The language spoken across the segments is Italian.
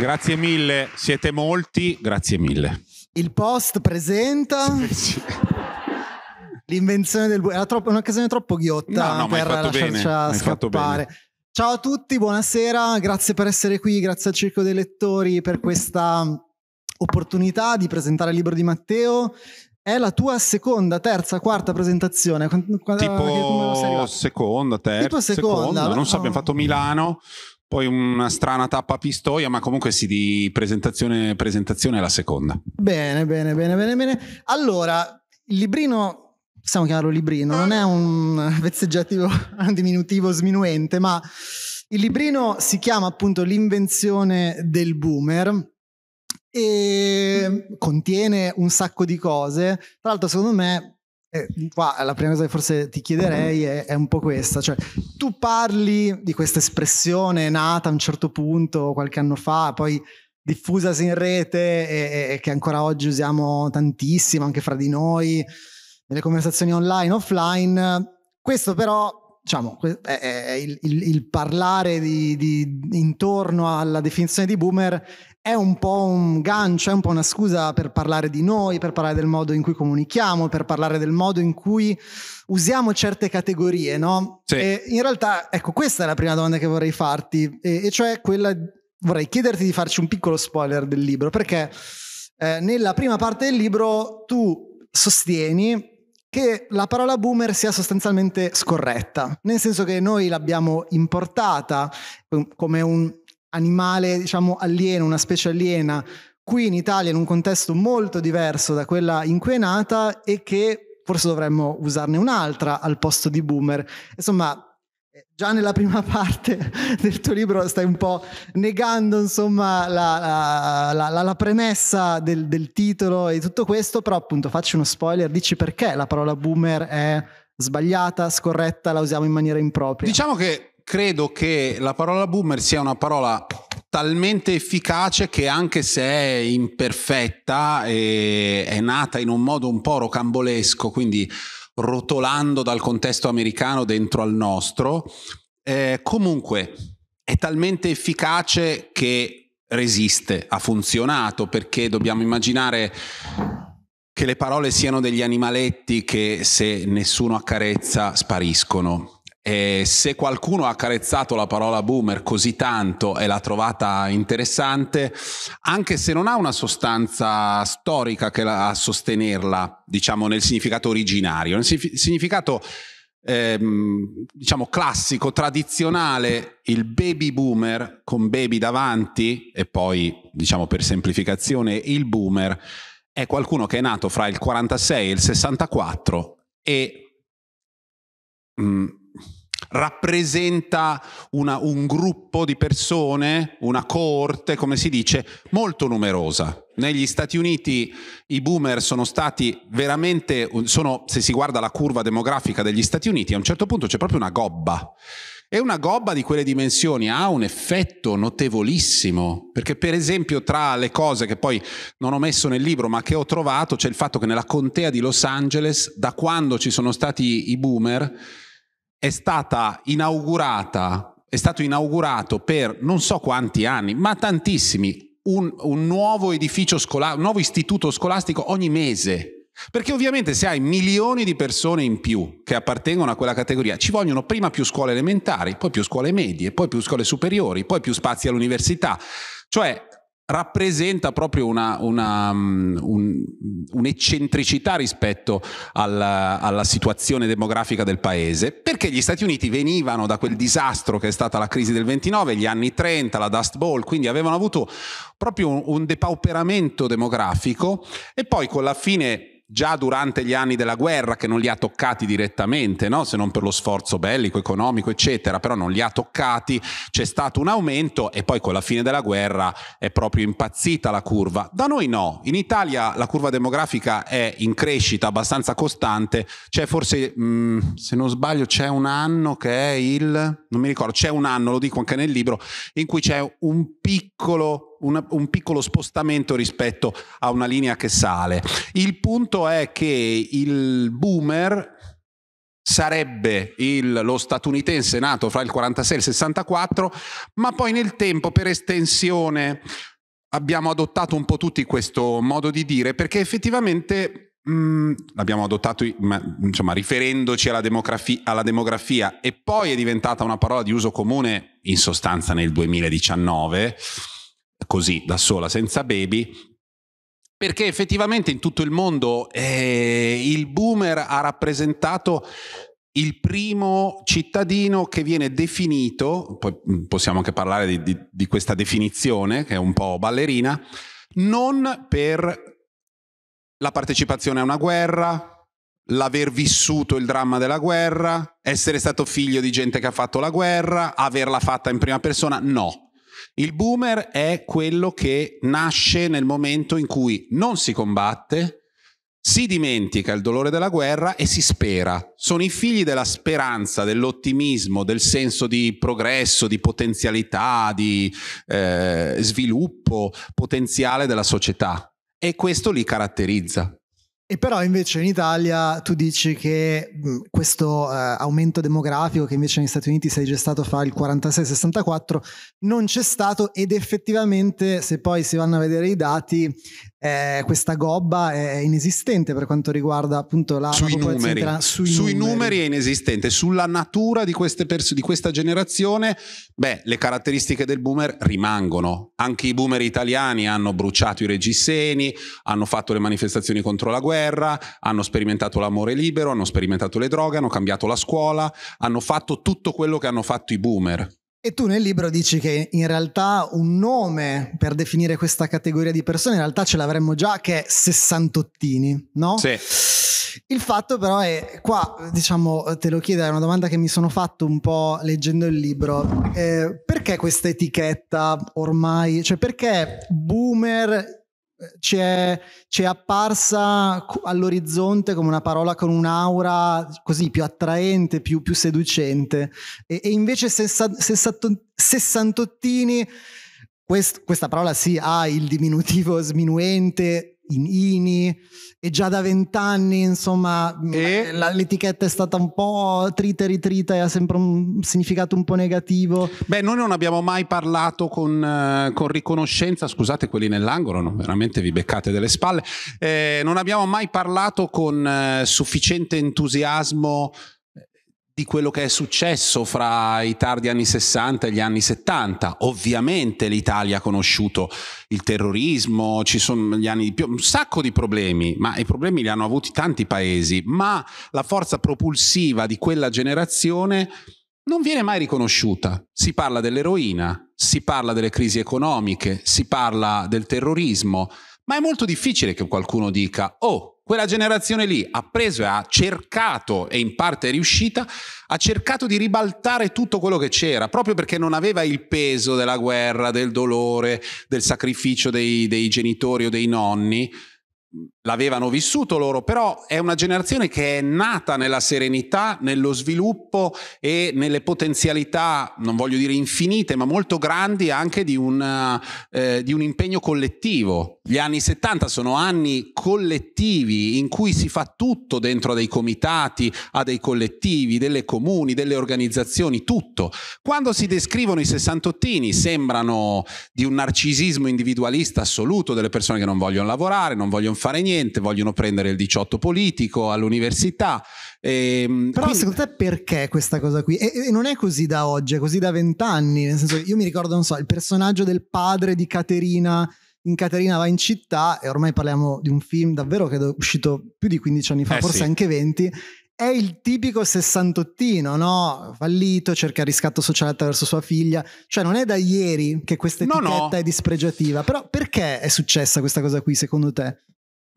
Grazie mille, siete molti, grazie mille. Il post presenta... Sì, sì. L'invenzione del buio era troppo, un'occasione troppo ghiotta no, no, per lasciarci bene, scappare. Ciao a tutti, buonasera, grazie per essere qui, grazie al Circo dei Lettori per questa opportunità di presentare il libro di Matteo. È la tua seconda, terza, quarta presentazione? tipo seconda, terza, tipo seconda, seconda. non so, abbiamo fatto Milano, poi una strana tappa a Pistoia, ma comunque sì, di presentazione, presentazione è la seconda. Bene, bene, bene, bene, bene. Allora, il librino, possiamo chiamarlo librino, non è un vezzeggiativo diminutivo sminuente, ma il librino si chiama appunto L'invenzione del boomer e contiene un sacco di cose. Tra l'altro, secondo me, eh, qua la prima cosa che forse ti chiederei è, è, un po' questa, cioè tu parli di questa espressione nata a un certo punto qualche anno fa, poi diffusasi in rete e, e che ancora oggi usiamo tantissimo anche fra di noi, nelle conversazioni online, offline, questo però diciamo, è, è il, il, il, parlare di, di, intorno alla definizione di boomer è un po' un gancio, è un po' una scusa per parlare di noi, per parlare del modo in cui comunichiamo, per parlare del modo in cui usiamo certe categorie, no? Sì. E in realtà, ecco, questa è la prima domanda che vorrei farti, e, e cioè quella, vorrei chiederti di farci un piccolo spoiler del libro, perché eh, nella prima parte del libro tu sostieni che la parola boomer sia sostanzialmente scorretta, nel senso che noi l'abbiamo importata um, come un animale, diciamo, alieno, una specie aliena, qui in Italia in un contesto molto diverso da quella in cui è nata e che forse dovremmo usarne un'altra al posto di boomer. Insomma, eh, già nella prima parte del tuo libro stai un po' negando insomma, la, la, la, la, premessa del, del titolo e tutto questo, però appunto facci uno spoiler, dici perché la parola boomer è sbagliata, scorretta, la usiamo in maniera impropria. Diciamo che credo che la parola boomer sia una parola talmente efficace che anche se è imperfetta e è nata in un modo un po' rocambolesco, quindi rotolando dal contesto americano dentro al nostro, eh, comunque è talmente efficace che resiste, ha funzionato perché dobbiamo immaginare che le parole siano degli animaletti che se nessuno accarezza spariscono e se qualcuno ha carezzato la parola boomer così tanto e l'ha trovata interessante, anche se non ha una sostanza storica a sostenerla, diciamo nel significato originario, nel significato ehm, diciamo classico, tradizionale, il baby boomer con baby davanti e poi diciamo per semplificazione il boomer è qualcuno che è nato fra il 46 e il 64 e mh, mm, rappresenta una, un gruppo di persone, una coorte, come si dice, molto numerosa. Negli Stati Uniti i boomer sono stati veramente, sono, se si guarda la curva demografica degli Stati Uniti, a un certo punto c'è proprio una gobba. E una gobba di quelle dimensioni ha un effetto notevolissimo, perché per esempio tra le cose che poi non ho messo nel libro ma che ho trovato c'è il fatto che nella contea di Los Angeles, da quando ci sono stati i boomer, è stata inaugurata, è stato inaugurato per non so quanti anni, ma tantissimi, un, un nuovo edificio scolastico, un nuovo istituto scolastico ogni mese. Perché ovviamente se hai milioni di persone in più che appartengono a quella categoria, ci vogliono prima più scuole elementari, poi più scuole medie, poi più scuole superiori, poi più spazi all'università. Cioè rappresenta proprio una, una, mm, un, un'eccentricità rispetto alla, alla, situazione demografica del paese, perché gli Stati Uniti venivano da quel disastro che è stata la crisi del 29, gli anni 30, la Dust Bowl, quindi avevano avuto proprio un, un depauperamento demografico e poi con la fine già durante gli anni della guerra che non li ha toccati direttamente, no? se non per lo sforzo bellico, economico, eccetera, però non li ha toccati, c'è stato un aumento e poi con la fine della guerra è proprio impazzita la curva. Da noi no, in Italia la curva demografica è in crescita abbastanza costante, c'è forse, mh, mm, se non sbaglio, c'è un anno che è il, non mi ricordo, c'è un anno, lo dico anche nel libro, in cui c'è un piccolo una, un piccolo spostamento rispetto a una linea che sale. Il punto è che il boomer sarebbe il, lo statunitense nato fra il 46 e il 64, ma poi nel tempo per estensione abbiamo adottato un po' tutti questo modo di dire perché effettivamente mm, l'abbiamo adottato insomma, riferendoci alla demografia, alla demografia e poi è diventata una parola di uso comune in sostanza nel 2019 così da sola, senza baby, perché effettivamente in tutto il mondo eh, il boomer ha rappresentato il primo cittadino che viene definito, poi mm, possiamo anche parlare di, di, di questa definizione che è un po' ballerina, non per la partecipazione a una guerra, l'aver vissuto il dramma della guerra, essere stato figlio di gente che ha fatto la guerra, averla fatta in prima persona, no. Il boomer è quello che nasce nel momento in cui non si combatte, si dimentica il dolore della guerra e si spera. Sono i figli della speranza, dell'ottimismo, del senso di progresso, di potenzialità, di eh, sviluppo potenziale della società. E questo li caratterizza. E però invece in Italia tu dici che mm, questo eh, aumento demografico che invece negli Stati Uniti si è gestato fra il 46 e il 64 non c'è stato ed effettivamente se poi si vanno a vedere i dati eh, questa gobba è inesistente per quanto riguarda appunto la sui numeri. Intera- sui, sui numeri. numeri. è inesistente, sulla natura di, pers- di, questa generazione, beh, le caratteristiche del boomer rimangono. Anche i boomer italiani hanno bruciato i reggiseni, hanno fatto le manifestazioni contro la guerra, hanno sperimentato l'amore libero, hanno sperimentato le droghe, hanno cambiato la scuola, hanno fatto tutto quello che hanno fatto i boomer. E tu nel libro dici che in realtà un nome per definire questa categoria di persone in realtà ce l'avremmo già che è sessantottini, no? Sì. Il fatto però è, qua diciamo te lo chiedo, è una domanda che mi sono fatto un po' leggendo il libro, eh, perché questa etichetta ormai, cioè perché boomer c'è, è, apparsa all'orizzonte come una parola con un'aura così più attraente, più, più seducente. E, e invece sessantottini, quest, questa parola sì ha il diminutivo sminuente in INI e già da vent'anni, insomma, e... l'etichetta è stata un po' trita e ritrita e ha sempre un significato un po' negativo. Beh, noi non abbiamo mai parlato con, eh, con riconoscenza, scusate quelli nell'angolo, no? veramente vi beccate delle spalle, eh, non abbiamo mai parlato con eh, sufficiente entusiasmo di quello che è successo fra i tardi anni 60 e gli anni 70. Ovviamente l'Italia ha conosciuto il terrorismo, ci sono gli anni di più, un sacco di problemi, ma i problemi li hanno avuti tanti paesi, ma la forza propulsiva di quella generazione non viene mai riconosciuta. Si parla dell'eroina, si parla delle crisi economiche, si parla del terrorismo ma è molto difficile che qualcuno dica, oh, quella generazione lì ha preso e ha cercato, e in parte è riuscita, ha cercato di ribaltare tutto quello che c'era, proprio perché non aveva il peso della guerra, del dolore, del sacrificio dei, dei genitori o dei nonni. L'avevano vissuto loro, però è una generazione che è nata nella serenità, nello sviluppo e nelle potenzialità, non voglio dire infinite, ma molto grandi anche di, una, eh, di un impegno collettivo gli anni 70 sono anni collettivi in cui si fa tutto dentro a dei comitati, a dei collettivi, delle comuni, delle organizzazioni, tutto. Quando si descrivono i sessantottini sembrano di un narcisismo individualista assoluto, delle persone che non vogliono lavorare, non vogliono fare niente, vogliono prendere il 18 politico all'università. E, ehm, Però quindi... secondo te perché questa cosa qui? E, e non è così da oggi, è così da vent'anni, nel senso io mi ricordo, non so, il personaggio del padre di Caterina in Caterina va in città e ormai parliamo di un film davvero che è uscito più di 15 anni fa, eh forse sì. anche 20, è il tipico sessantottino, no? Fallito, cerca riscatto sociale attraverso sua figlia. Cioè, non è da ieri che questa etichetta no, no. è dispregiativa. Però perché è successa questa cosa qui, secondo te?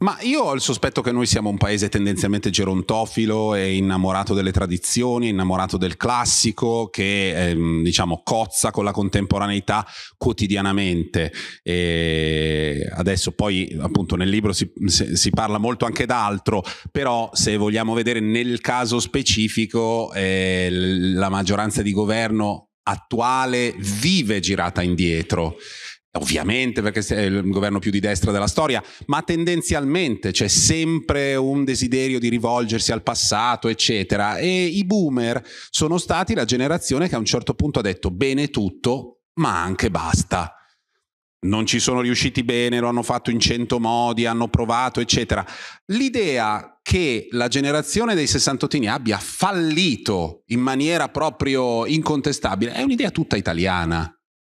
Ma io ho il sospetto che noi siamo un paese tendenzialmente gerontofilo e innamorato delle tradizioni, innamorato del classico, che ehm, diciamo cozza con la contemporaneità quotidianamente. E adesso poi appunto nel libro si, si, parla molto anche d'altro, però se vogliamo vedere nel caso specifico eh, la maggioranza di governo attuale vive girata indietro ovviamente perché è il governo più di destra della storia, ma tendenzialmente c'è sempre un desiderio di rivolgersi al passato, eccetera. E i boomer sono stati la generazione che a un certo punto ha detto bene tutto, ma anche basta. Non ci sono riusciti bene, lo hanno fatto in cento modi, hanno provato, eccetera. L'idea che la generazione dei sessantottini abbia fallito in maniera proprio incontestabile è un'idea tutta italiana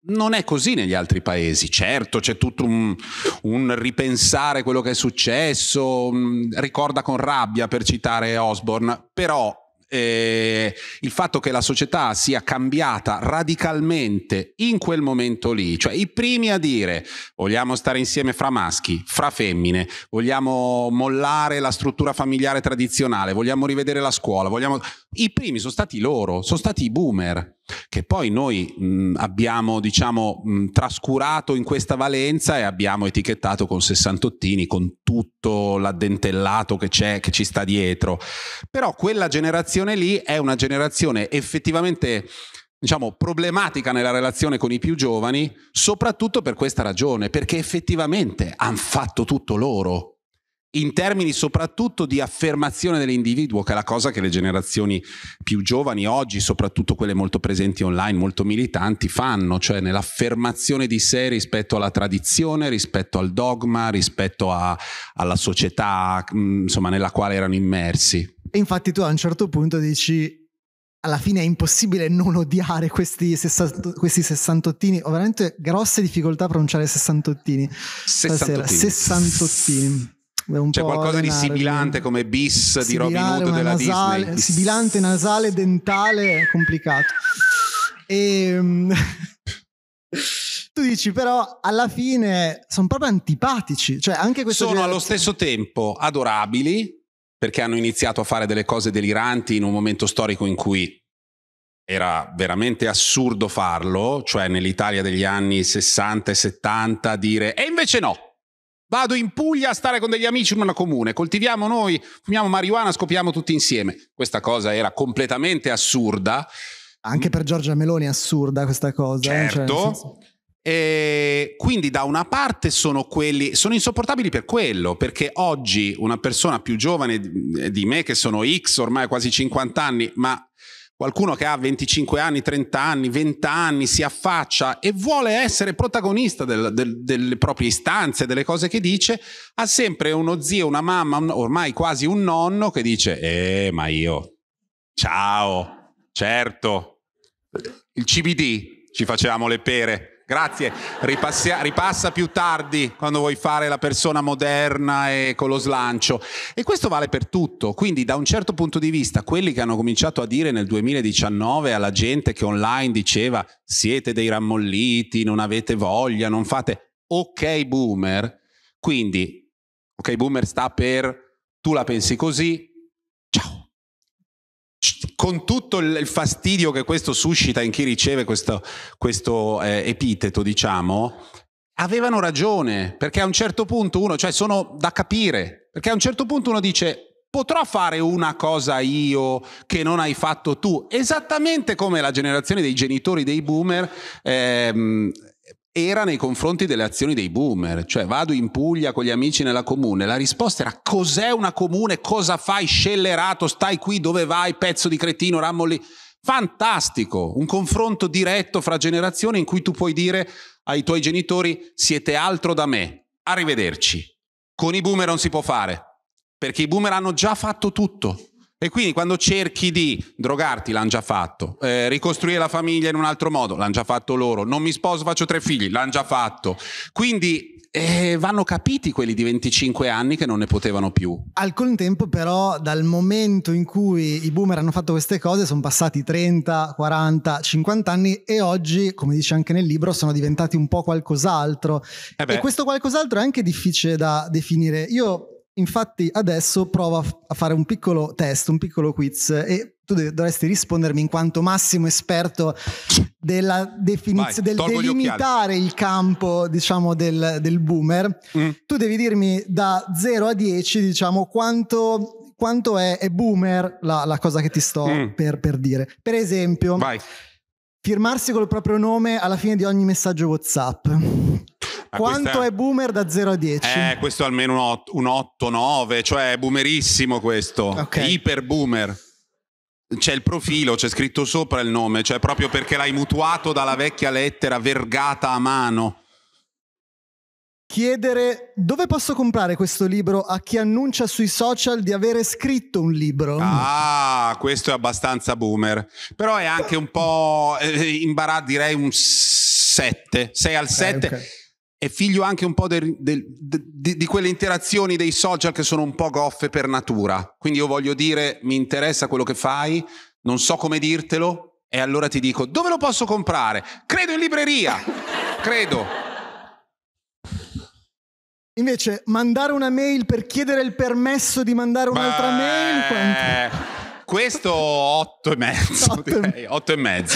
non è così negli altri paesi, certo c'è tutto un, un ripensare quello che è successo, mm, ricorda con rabbia per citare Osborne, però eh, il fatto che la società sia cambiata radicalmente in quel momento lì, cioè i primi a dire vogliamo stare insieme fra maschi, fra femmine, vogliamo mollare la struttura familiare tradizionale, vogliamo rivedere la scuola, vogliamo... i primi sono stati loro, sono stati i boomer che poi noi mh, abbiamo diciamo, mh, trascurato in questa valenza e abbiamo etichettato con sessantottini, con tutto l'addentellato che c'è, che ci sta dietro. Però quella generazione lì è una generazione effettivamente diciamo, problematica nella relazione con i più giovani, soprattutto per questa ragione, perché effettivamente hanno fatto tutto loro in termini soprattutto di affermazione dell'individuo, che è la cosa che le generazioni più giovani oggi, soprattutto quelle molto presenti online, molto militanti, fanno, cioè nell'affermazione di sé rispetto alla tradizione, rispetto al dogma, rispetto a, alla società mm, insomma, nella quale erano immersi. E infatti tu a un certo punto dici, alla fine è impossibile non odiare questi, sessant- questi sessantottini. Ho veramente grosse difficoltà a pronunciare sessantottini. Sessantottini. Stasera. sessantottini. C'è qualcosa di sibilante come bis di Robin Hood della nasale, Disney. Sibilante, nasale, dentale, è complicato. E, ehm, tu dici però alla fine sono proprio antipatici. Cioè, anche sono generazione... allo stesso tempo adorabili perché hanno iniziato a fare delle cose deliranti in un momento storico in cui era veramente assurdo farlo, cioè nell'Italia degli anni 60 e 70 dire e invece no, Vado in Puglia a stare con degli amici in una comune, coltiviamo noi, fumiamo marijuana, scopriamo tutti insieme. Questa cosa era completamente assurda. Anche per Giorgia Meloni è assurda questa cosa. Certo. Eh? Cioè, certo. e quindi da una parte sono quelli, sono insopportabili per quello, perché oggi una persona più giovane di me, che sono X, ormai quasi 50 anni, ma Qualcuno che ha 25 anni, 30 anni, 20 anni si affaccia e vuole essere protagonista del, del, delle proprie istanze, delle cose che dice, ha sempre uno zio, una mamma, ormai quasi un nonno che dice, eh, ma io, ciao, certo, il CBD, ci facevamo le pere. Grazie, Ripassia, ripassa più tardi quando vuoi fare la persona moderna e con lo slancio. E questo vale per tutto, quindi da un certo punto di vista quelli che hanno cominciato a dire nel 2019 alla gente che online diceva siete dei rammolliti, non avete voglia, non fate ok boomer, quindi ok boomer sta per tu la pensi così, con tutto il fastidio che questo suscita in chi riceve questo, questo eh, epiteto, diciamo, avevano ragione, perché a un certo punto uno, cioè sono da capire, perché a un certo punto uno dice potrò fare una cosa io che non hai fatto tu, esattamente come la generazione dei genitori dei boomer ehm, era nei confronti delle azioni dei boomer, cioè vado in Puglia con gli amici nella comune, la risposta era cos'è una comune, cosa fai scellerato, stai qui, dove vai, pezzo di cretino, rammoli. Fantastico, un confronto diretto fra generazioni in cui tu puoi dire ai tuoi genitori siete altro da me, arrivederci. Con i boomer non si può fare, perché i boomer hanno già fatto tutto, e quindi quando cerchi di drogarti, l'hanno già fatto, eh, ricostruire la famiglia in un altro modo, l'hanno già fatto loro, non mi sposo, faccio tre figli, l'hanno già fatto. Quindi eh, vanno capiti quelli di 25 anni che non ne potevano più. Al contempo però dal momento in cui i boomer hanno fatto queste cose sono passati 30, 40, 50 anni e oggi, come dice anche nel libro, sono diventati un po' qualcos'altro. Eh e questo qualcos'altro è anche difficile da definire. Io Infatti adesso provo a fare un piccolo test, un piccolo quiz e tu dovresti rispondermi in quanto massimo esperto della definizione, del delimitare il campo diciamo del, del boomer. Mm. Tu devi dirmi da 0 a 10 diciamo quanto, quanto è, è, boomer la, la, cosa che ti sto mm. per, per, dire. Per esempio, Vai. firmarsi col proprio nome alla fine di ogni messaggio WhatsApp. Quanto è boomer da 0 a 10? Eh, questo è almeno un 8, 9, cioè è boomerissimo questo. Okay. Iper boomer. C'è il profilo, c'è scritto sopra il nome, cioè proprio perché l'hai mutuato dalla vecchia lettera vergata a mano. Chiedere dove posso comprare questo libro a chi annuncia sui social di avere scritto un libro. Ah, questo è abbastanza boomer. Però è anche un po' eh, imbarazzo, direi un 7. 6 al 7. Eh, okay, okay è figlio anche un po' del, del, di, di, quelle interazioni dei social che sono un po' goffe per natura. Quindi io voglio dire, mi interessa quello che fai, non so come dirtelo, e allora ti dico, dove lo posso comprare? Credo in libreria, credo. Invece, mandare una mail per chiedere il permesso di mandare un'altra Beh... mail? Quanto? Questo 8 e mezzo, 8 e... 8 e mezzo.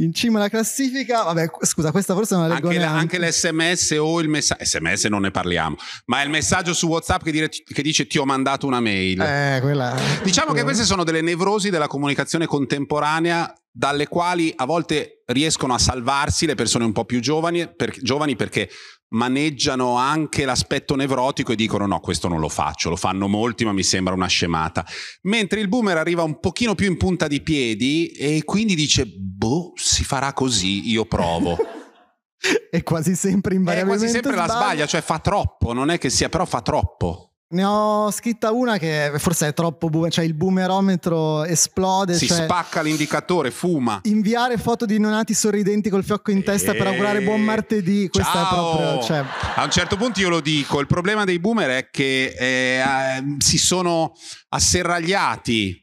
In cima alla classifica, vabbè, scusa, questa forse non la leggo anche, anche l'SMS o il messaggio, SMS non ne parliamo, ma è il messaggio su WhatsApp che, dire, che dice ti ho mandato una mail. Eh, quella... Diciamo che queste sono delle nevrosi della comunicazione contemporanea dalle quali a volte riescono a salvarsi le persone un po' più giovani, per, giovani perché maneggiano anche l'aspetto nevrotico e dicono no, questo non lo faccio, lo fanno molti ma mi sembra una scemata. Mentre il boomer arriva un pochino più in punta di piedi e quindi dice boh, si farà così, io provo. e quasi sempre invariabilmente È quasi sempre sbaglia. la sbaglia, cioè fa troppo, non è che sia, però fa troppo. Ne ho scritta una che forse è troppo, bu- cioè il boomerometro esplode. Si cioè spacca l'indicatore, fuma. Inviare foto di neonati sorridenti col fiocco in testa e... per eh, augurare buon martedì. Questa Ciao. è proprio. Cioè... A un certo punto io lo dico: il problema dei boomer è che eh, si sono asserragliati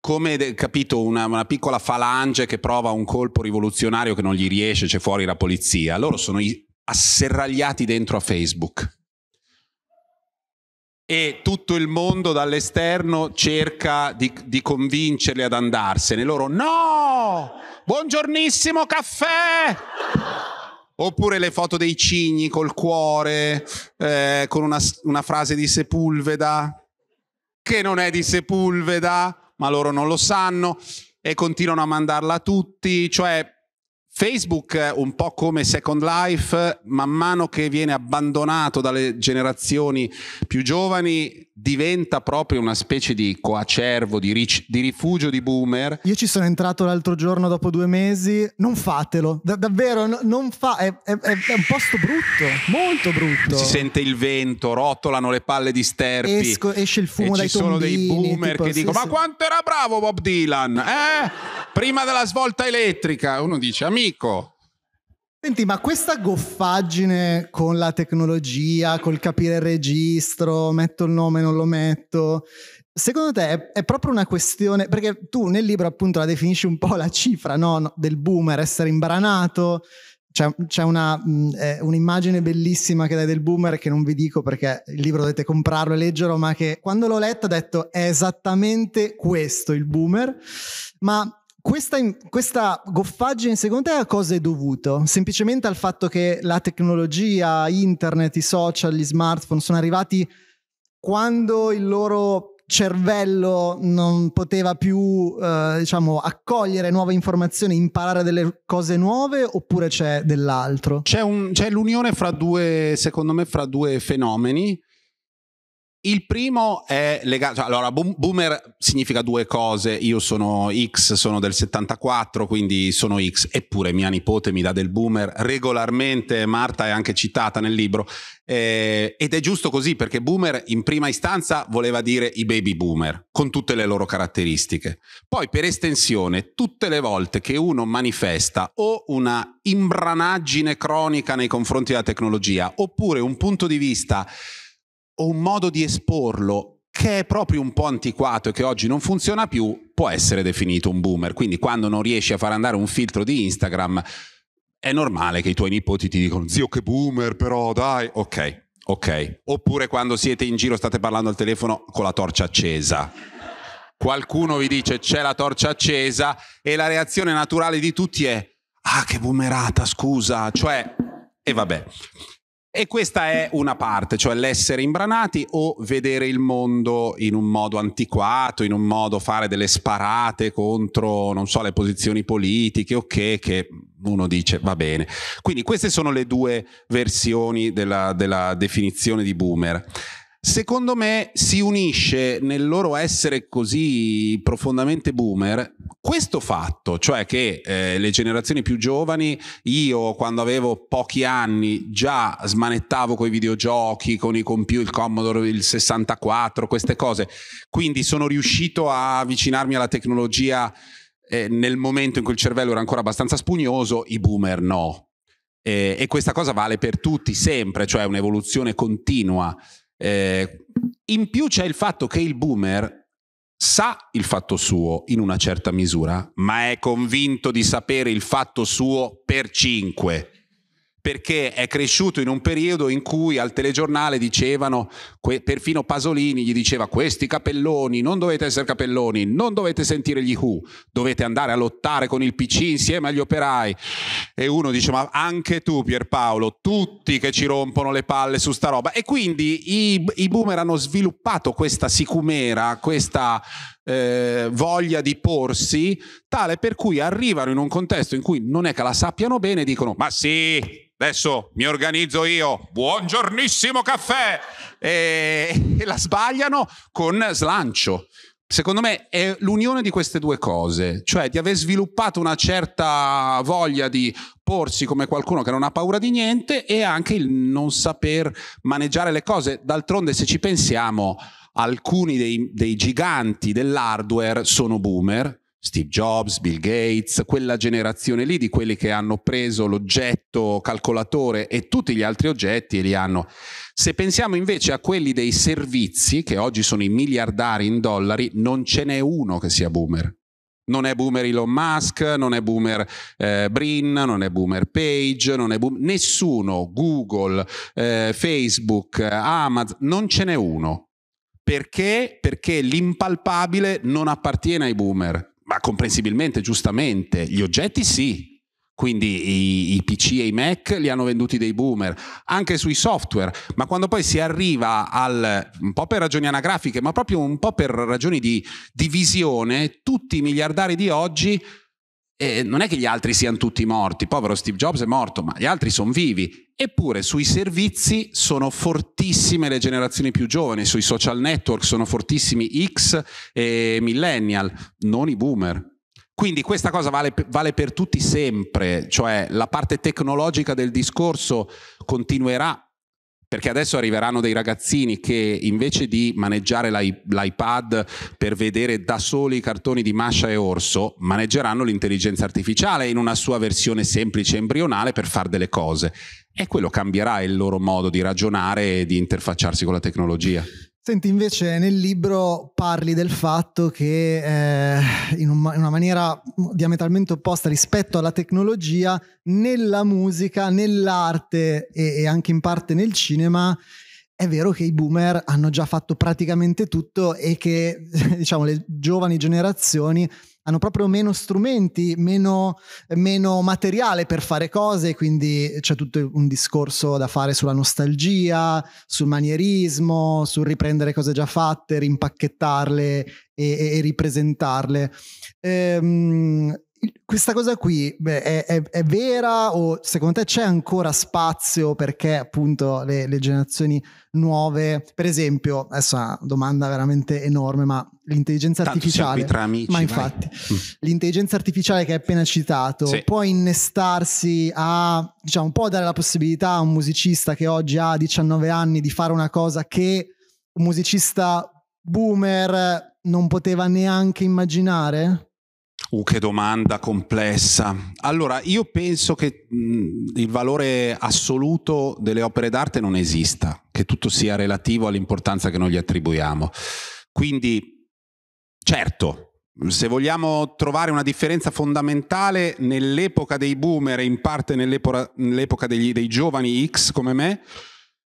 come capito una, una, piccola falange che prova un colpo rivoluzionario che non gli riesce, c'è fuori la polizia. Loro sono asserragliati dentro a Facebook e tutto il mondo dall'esterno cerca di, di, convincerli ad andarsene. Loro no! Buongiornissimo caffè! Oppure le foto dei cigni col cuore, eh, con una, una frase di Sepulveda, che non è di Sepulveda, ma loro non lo sanno, e continuano a mandarla a tutti. Cioè, Facebook, un po' come Second Life, man mano che viene abbandonato dalle generazioni più giovani, diventa proprio una specie di coacervo, di, ric- di rifugio di boomer. Io ci sono entrato l'altro giorno dopo due mesi, non fatelo, da- davvero, no- non fa, è, è, è, un posto brutto, molto brutto. Si sente il vento, rotolano le palle di sterpi. Esco, esce il fumo e dai ci tombini. ci sono dei boomer tipo, che sì, dicono, sì. ma quanto era bravo Bob Dylan, eh? prima della svolta elettrica, uno dice amico, Senti, ma questa goffaggine con la tecnologia, col capire il registro, metto il nome, non lo metto, secondo te è, è proprio una questione, perché tu nel libro appunto la definisci un po' la cifra no? No, del boomer, essere imbranato, c'è, c'è una, mh, mm, eh, un'immagine bellissima che dai del boomer che non vi dico perché il libro dovete comprarlo e leggerlo, ma che quando l'ho letto ho detto è esattamente questo il boomer, ma questa, questa, goffaggine secondo te a cosa è dovuto? Semplicemente al fatto che la tecnologia, internet, i social, gli smartphone sono arrivati quando il loro cervello non poteva più eh, diciamo, accogliere nuove informazioni, imparare delle cose nuove oppure c'è dell'altro? C'è, un, c'è l'unione fra due, secondo me, fra due fenomeni il primo è legato, cioè, allora boom, boomer significa due cose, io sono X, sono del 74, quindi sono X, eppure mia nipote mi dà del boomer regolarmente, Marta è anche citata nel libro, eh, ed è giusto così perché boomer in prima istanza voleva dire i baby boomer, con tutte le loro caratteristiche. Poi per estensione, tutte le volte che uno manifesta o una imbranaggine cronica nei confronti della tecnologia, oppure un punto di vista o un modo di esporlo che è proprio un po' antiquato e che oggi non funziona più, può essere definito un boomer. Quindi quando non riesci a far andare un filtro di Instagram, è normale che i tuoi nipoti ti dicano zio che boomer però dai, ok, ok. Oppure quando siete in giro state parlando al telefono con la torcia accesa. Qualcuno vi dice c'è la torcia accesa e la reazione naturale di tutti è ah che boomerata, scusa, cioè e vabbè. E questa è una parte, cioè l'essere imbranati o vedere il mondo in un modo antiquato, in un modo fare delle sparate contro, non so, le posizioni politiche o che, uno dice va bene. Quindi queste sono le due versioni della, della definizione di boomer secondo me si unisce nel loro essere così profondamente boomer questo fatto, cioè che eh, le generazioni più giovani, io quando avevo pochi anni già smanettavo con i videogiochi, con i computer, il Commodore, il 64, queste cose, quindi sono riuscito a avvicinarmi alla tecnologia eh, nel momento in cui il cervello era ancora abbastanza spugnoso, i boomer no. Eh, e questa cosa vale per tutti sempre, cioè un'evoluzione continua. Eh, in più c'è il fatto che il boomer sa il fatto suo in una certa misura, ma è convinto di sapere il fatto suo per cinque perché è cresciuto in un periodo in cui al telegiornale dicevano, que- perfino Pasolini gli diceva questi capelloni, non dovete essere capelloni, non dovete sentire gli Who, dovete andare a lottare con il PC insieme agli operai. E uno dice, ma anche tu Pierpaolo, tutti che ci rompono le palle su sta roba. E quindi i, i boomer hanno sviluppato questa sicumera, questa eh, voglia di porsi, tale per cui arrivano in un contesto in cui non è che la sappiano bene e dicono ma sì, adesso mi organizzo io, buongiornissimo caffè, e, e la sbagliano con slancio. Secondo me è l'unione di queste due cose, cioè di aver sviluppato una certa voglia di porsi come qualcuno che non ha paura di niente e anche il non saper maneggiare le cose. D'altronde, se ci pensiamo, alcuni dei, dei giganti dell'hardware sono boomer, Steve Jobs, Bill Gates, quella generazione lì di quelli che hanno preso l'oggetto calcolatore e tutti gli altri oggetti e li hanno. Se pensiamo invece a quelli dei servizi, che oggi sono i miliardari in dollari, non ce n'è uno che sia boomer. Non è boomer Elon Musk, non è boomer eh, Brin, non è boomer Page, non è boom... nessuno, Google, eh, Facebook, Amazon, non ce n'è uno. Perché? Perché l'impalpabile non appartiene ai boomer, ma comprensibilmente, giustamente. Gli oggetti sì, quindi i, i, PC e i Mac li hanno venduti dei boomer, anche sui software, ma quando poi si arriva al, un po' per ragioni anagrafiche, ma proprio un po' per ragioni di visione, tutti i miliardari di oggi eh, non è che gli altri siano tutti morti, povero Steve Jobs è morto, ma gli altri sono vivi. Eppure sui servizi sono fortissime le generazioni più giovani, sui social network sono fortissimi X e millennial, non i boomer. Quindi questa cosa vale, vale, per tutti sempre, cioè la parte tecnologica del discorso continuerà perché adesso arriveranno dei ragazzini che invece di maneggiare l'iPad per vedere da soli i cartoni di Masha e Orso, maneggeranno l'intelligenza artificiale in una sua versione semplice e embrionale per fare delle cose. E quello cambierà il loro modo di ragionare e di interfacciarsi con la tecnologia. Senti, invece nel libro parli del fatto che eh, in, un, in, una maniera diametralmente opposta rispetto alla tecnologia, nella musica, nell'arte e, e, anche in parte nel cinema, è vero che i boomer hanno già fatto praticamente tutto e che diciamo, le giovani generazioni hanno proprio meno strumenti, meno, meno, materiale per fare cose, quindi c'è tutto un discorso da fare sulla nostalgia, sul manierismo, sul riprendere cose già fatte, rimpacchettarle e, e, e ripresentarle. Ehm, questa cosa qui beh, è, è, è, vera o secondo te c'è ancora spazio perché appunto le, le, generazioni nuove, per esempio, adesso è una domanda veramente enorme, ma l'intelligenza Tanto artificiale, tra amici, ma infatti, vai. Mm. l'intelligenza artificiale che hai appena citato sì. può innestarsi a, diciamo, può dare la possibilità a un musicista che oggi ha 19 anni di fare una cosa che un musicista boomer non poteva neanche immaginare? Uh, che domanda complessa. Allora, io penso che mh, il valore assoluto delle opere d'arte non esista, che tutto sia relativo all'importanza che noi gli attribuiamo. Quindi, certo, se vogliamo trovare una differenza fondamentale nell'epoca dei boomer e in parte nell'epoca, nell'epoca degli, dei giovani X come me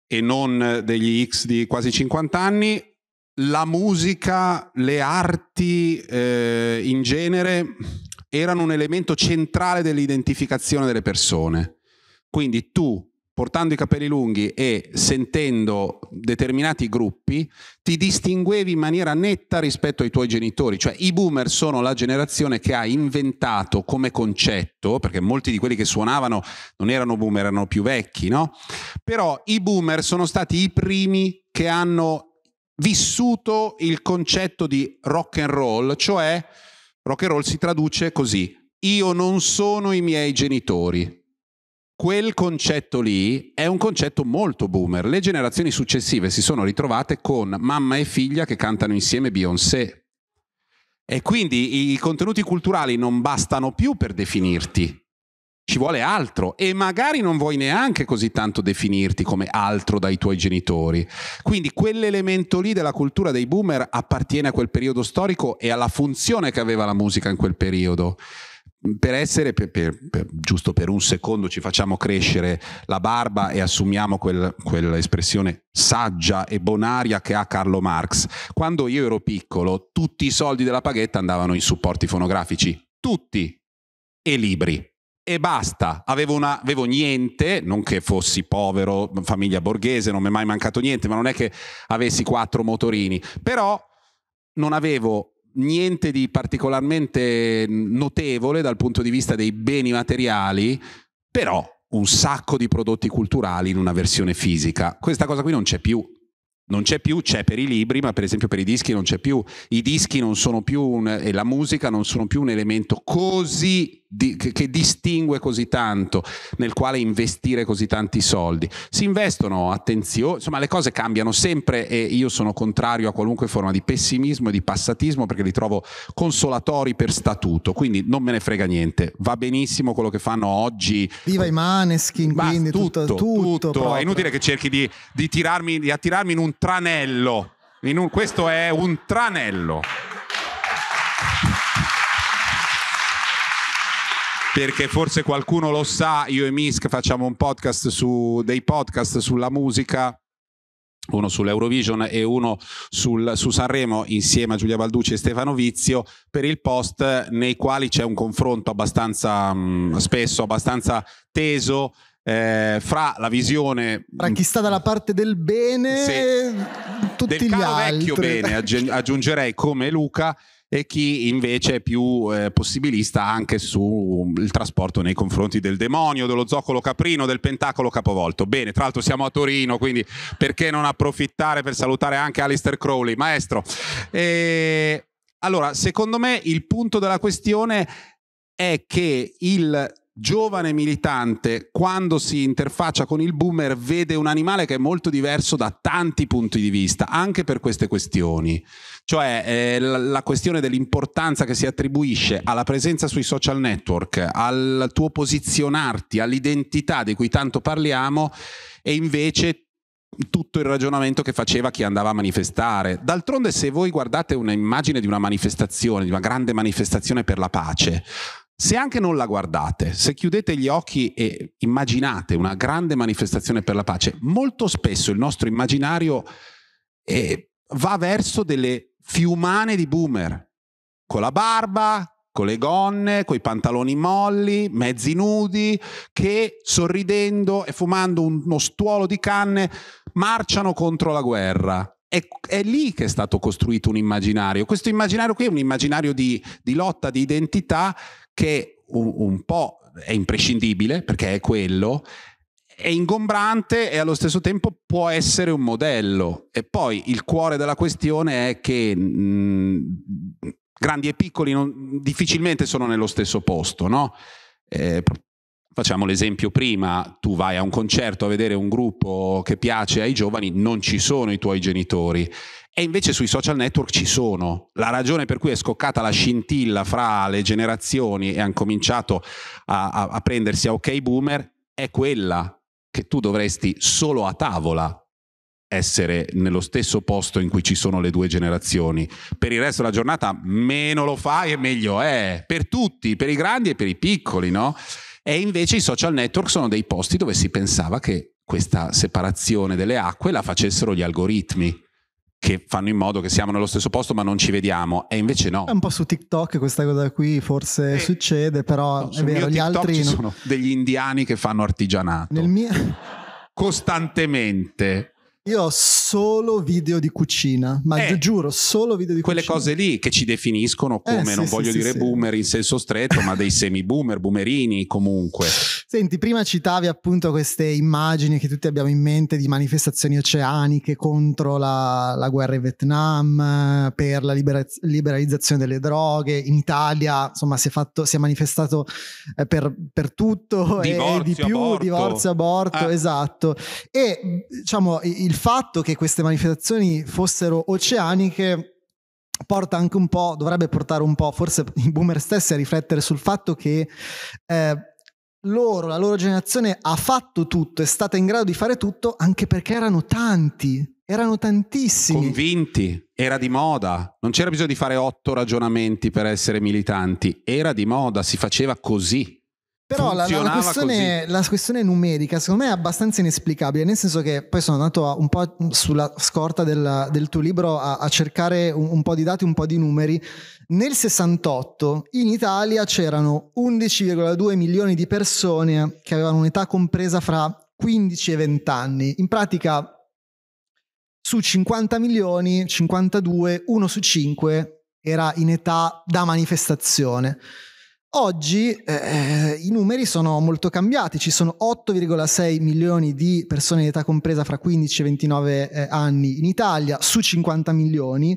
e non degli X di quasi 50 anni, la musica, le arti eh, in genere erano un elemento centrale dell'identificazione delle persone. Quindi tu, portando i capelli lunghi e sentendo determinati gruppi, ti distinguevi in maniera netta rispetto ai tuoi genitori. Cioè i boomer sono la generazione che ha inventato come concetto, perché molti di quelli che suonavano non erano boomer, erano più vecchi, no? Però i boomer sono stati i primi che hanno vissuto il concetto di rock and roll, cioè rock and roll si traduce così, io non sono i miei genitori. Quel concetto lì è un concetto molto boomer. Le generazioni successive si sono ritrovate con mamma e figlia che cantano insieme Beyoncé. E quindi i contenuti culturali non bastano più per definirti ci vuole altro e magari non vuoi neanche così tanto definirti come altro dai tuoi genitori. Quindi quell'elemento lì della cultura dei boomer appartiene a quel periodo storico e alla funzione che aveva la musica in quel periodo per essere, per, per, per, giusto per un secondo, ci facciamo crescere la barba e assumiamo quel, quell'espressione saggia e bonaria che ha Carlo Marx. Quando io ero piccolo, tutti i soldi della paghetta andavano in supporti fonografici, tutti, e libri e basta. Avevo, una, avevo, niente, non che fossi povero, famiglia borghese, non mi è mai mancato niente, ma non è che avessi quattro motorini, però non avevo niente di particolarmente notevole dal punto di vista dei beni materiali, però un sacco di prodotti culturali in una versione fisica. Questa cosa qui non c'è più. Non c'è più, c'è per i libri, ma per esempio per i dischi non c'è più. I dischi non sono più un, e la musica non sono più un elemento così di, che, che distingue così tanto, nel quale investire così tanti soldi. Si investono, attenzione, insomma le cose cambiano sempre e io sono contrario a qualunque forma di pessimismo e di passatismo perché li trovo consolatori per statuto, quindi non me ne frega niente, va benissimo quello che fanno oggi. Viva i maneskin, Ma quindi tutto, tutto, tutto, tutto. è inutile che cerchi di, di, tirarmi, di attirarmi in un tranello, in un, questo è un tranello. perché forse qualcuno lo sa, io e Misk facciamo un podcast su dei podcast sulla musica uno sull'Eurovision e uno sul, su Sanremo insieme a Giulia Balducci e Stefano Vizio per il post nei quali c'è un confronto abbastanza mh, mm, spesso, abbastanza teso eh, fra la visione fra chi sta dalla parte del bene e tutti del gli caro altri. vecchio bene aggiungerei come Luca e chi invece è più eh, possibilista anche sul trasporto nei confronti del demonio, dello zoccolo caprino, del pentacolo capovolto. Bene, tra l'altro siamo a Torino, quindi perché non approfittare per salutare anche Alistair Crowley, maestro. E... Eh, allora, secondo me il punto della questione è che il giovane militante, quando si interfaccia con il boomer, vede un animale che è molto diverso da tanti punti di vista, anche per queste questioni. Cioè eh, la questione dell'importanza che si attribuisce alla presenza sui social network, al tuo posizionarti, all'identità di cui tanto parliamo, e invece tutto il ragionamento che faceva chi andava a manifestare. D'altronde, se voi guardate un'immagine di una manifestazione, di una grande manifestazione per la pace, se anche non la guardate, se chiudete gli occhi e immaginate una grande manifestazione per la pace, molto spesso il nostro immaginario eh, va verso delle fiumane di boomer, con la barba, con le gonne, con i pantaloni molli, mezzi nudi, che sorridendo e fumando uno stuolo di canne marciano contro la guerra. È, è lì che è stato costruito un immaginario. Questo immaginario qui è un immaginario di, di lotta, di identità che un, un po' è imprescindibile perché è quello, è ingombrante e allo stesso tempo può essere un modello. E poi il cuore della questione è che mh, mm, grandi e piccoli non, difficilmente sono nello stesso posto, no? Eh, Facciamo l'esempio prima, tu vai a un concerto a vedere un gruppo che piace ai giovani, non ci sono i tuoi genitori e invece sui social network ci sono. La ragione per cui è scoccata la scintilla fra le generazioni e hanno cominciato a, a, a prendersi a ok boomer è quella che tu dovresti solo a tavola essere nello stesso posto in cui ci sono le due generazioni. Per il resto della giornata meno lo fai e meglio è, per tutti, per i grandi e per i piccoli, no? E invece i social network sono dei posti dove si pensava che questa separazione delle acque la facessero gli algoritmi che fanno in modo che siamo nello stesso posto ma non ci vediamo e invece no. È un po' su TikTok questa cosa qui forse eh, succede, però no, è vero, gli TikTok altri ci sono degli indiani che fanno artigianato. Nel mio costantemente io ho solo video di cucina, ma eh, giuro, solo video di quelle cucina. Quelle cose lì che ci definiscono eh, come, eh, sì, non sì, voglio sì, dire boomer in senso stretto, ma dei semi-boomer, boomerini comunque. Senti, prima citavi appunto queste immagini che tutti abbiamo in mente di manifestazioni oceaniche contro la, la guerra in Vietnam, per la libera- liberalizzazione delle droghe. In Italia, insomma, si è, fatto, si è manifestato eh, per, per, tutto divorzio, e, di più, aborto. divorzio, aborto, ah. esatto. E diciamo il il fatto che queste manifestazioni fossero oceaniche porta anche un po', dovrebbe portare un po' forse i boomer stessi a riflettere sul fatto che eh, loro, la loro generazione ha fatto tutto, è stata in grado di fare tutto anche perché erano tanti, erano tantissimi. Convinti, era di moda, non c'era bisogno di fare otto ragionamenti per essere militanti, era di moda, si faceva così. Però la, la, questione, la, questione, numerica secondo me è abbastanza inesplicabile, nel senso che poi sono andato a, un po' sulla scorta del, del tuo libro a, a cercare un, un, po' di dati, un po' di numeri. Nel 68 in Italia c'erano 11,2 milioni di persone che avevano un'età compresa fra 15 e 20 anni. In pratica su 50 milioni, 52, 1 su 5 era in età da manifestazione. Oggi eh, i numeri sono molto cambiati, ci sono 8,6 milioni di persone di età compresa fra 15 e 29 eh, anni in Italia, su 50 milioni,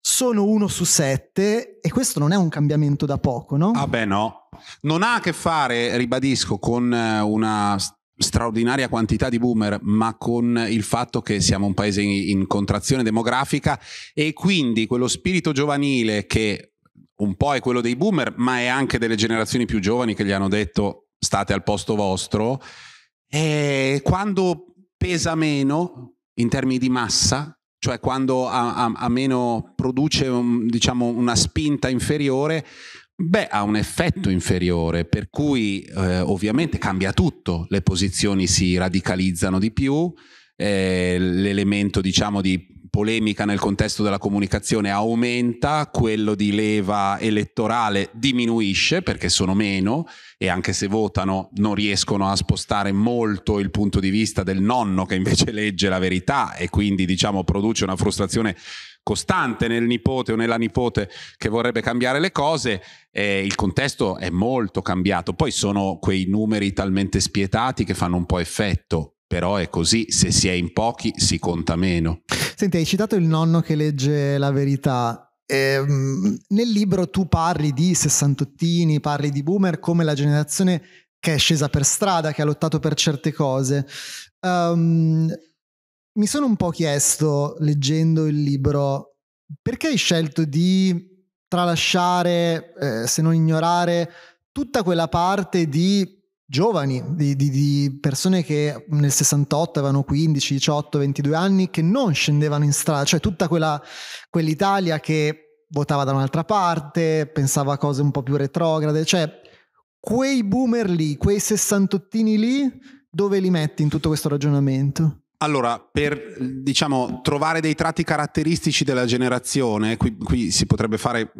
sono uno su sette e questo non è un cambiamento da poco, no? Ah beh no, non ha a che fare, ribadisco, con eh, una straordinaria quantità di boomer, ma con il fatto che siamo un paese in, in contrazione demografica e quindi quello spirito giovanile che un po' è quello dei boomer, ma è anche delle generazioni più giovani che gli hanno detto state al posto vostro. E quando pesa meno in termini di massa, cioè quando a, a, a meno produce un, diciamo, una spinta inferiore, Beh, ha un effetto inferiore, per cui eh, ovviamente cambia tutto, le posizioni si radicalizzano di più, eh, l'elemento diciamo di polemica nel contesto della comunicazione aumenta, quello di leva elettorale diminuisce perché sono meno e anche se votano non riescono a spostare molto il punto di vista del nonno che invece legge la verità e quindi diciamo produce una frustrazione costante nel nipote o nella nipote che vorrebbe cambiare le cose, eh, il contesto è molto cambiato. Poi sono quei numeri talmente spietati che fanno un po' effetto però è così, se si è in pochi si conta meno. Senti, hai citato il nonno che legge la verità. Eh, nel libro tu parli di sessantottini, parli di boomer come la generazione che è scesa per strada, che ha lottato per certe cose. Um, mi sono un po' chiesto, leggendo il libro, perché hai scelto di tralasciare, eh, se non ignorare, tutta quella parte di giovani, di, di, di, persone che nel 68 avevano 15, 18, 22 anni, che non scendevano in strada, cioè tutta quella, quell'Italia che votava da un'altra parte, pensava a cose un po' più retrograde, cioè quei boomer lì, quei sessantottini lì, dove li metti in tutto questo ragionamento? Allora, per diciamo, trovare dei tratti caratteristici della generazione, qui, qui si potrebbe fare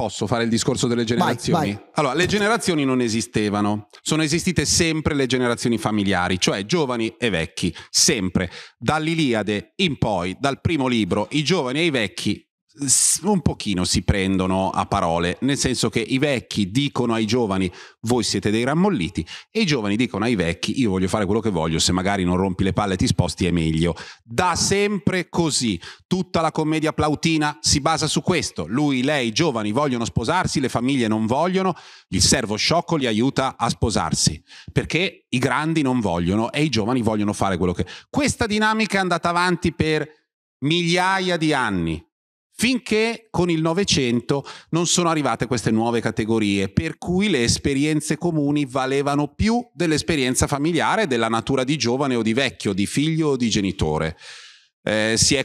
posso fare il discorso delle generazioni? Vai, vai. Allora, le generazioni non esistevano, sono esistite sempre le generazioni familiari, cioè giovani e vecchi, sempre. Dall'Iliade in poi, dal primo libro, i giovani e i vecchi un pochino si prendono a parole, nel senso che i vecchi dicono ai giovani voi siete dei rammolliti e i giovani dicono ai vecchi io voglio fare quello che voglio, se magari non rompi le palle e ti sposti è meglio. Da sempre così, tutta la commedia plautina si basa su questo, lui, lei, i giovani vogliono sposarsi, le famiglie non vogliono, il servo sciocco li aiuta a sposarsi, perché i grandi non vogliono e i giovani vogliono fare quello che... Questa dinamica è andata avanti per migliaia di anni finché con il Novecento non sono arrivate queste nuove categorie, per cui le esperienze comuni valevano più dell'esperienza familiare, della natura di giovane o di vecchio, di figlio o di genitore. Eh, si è,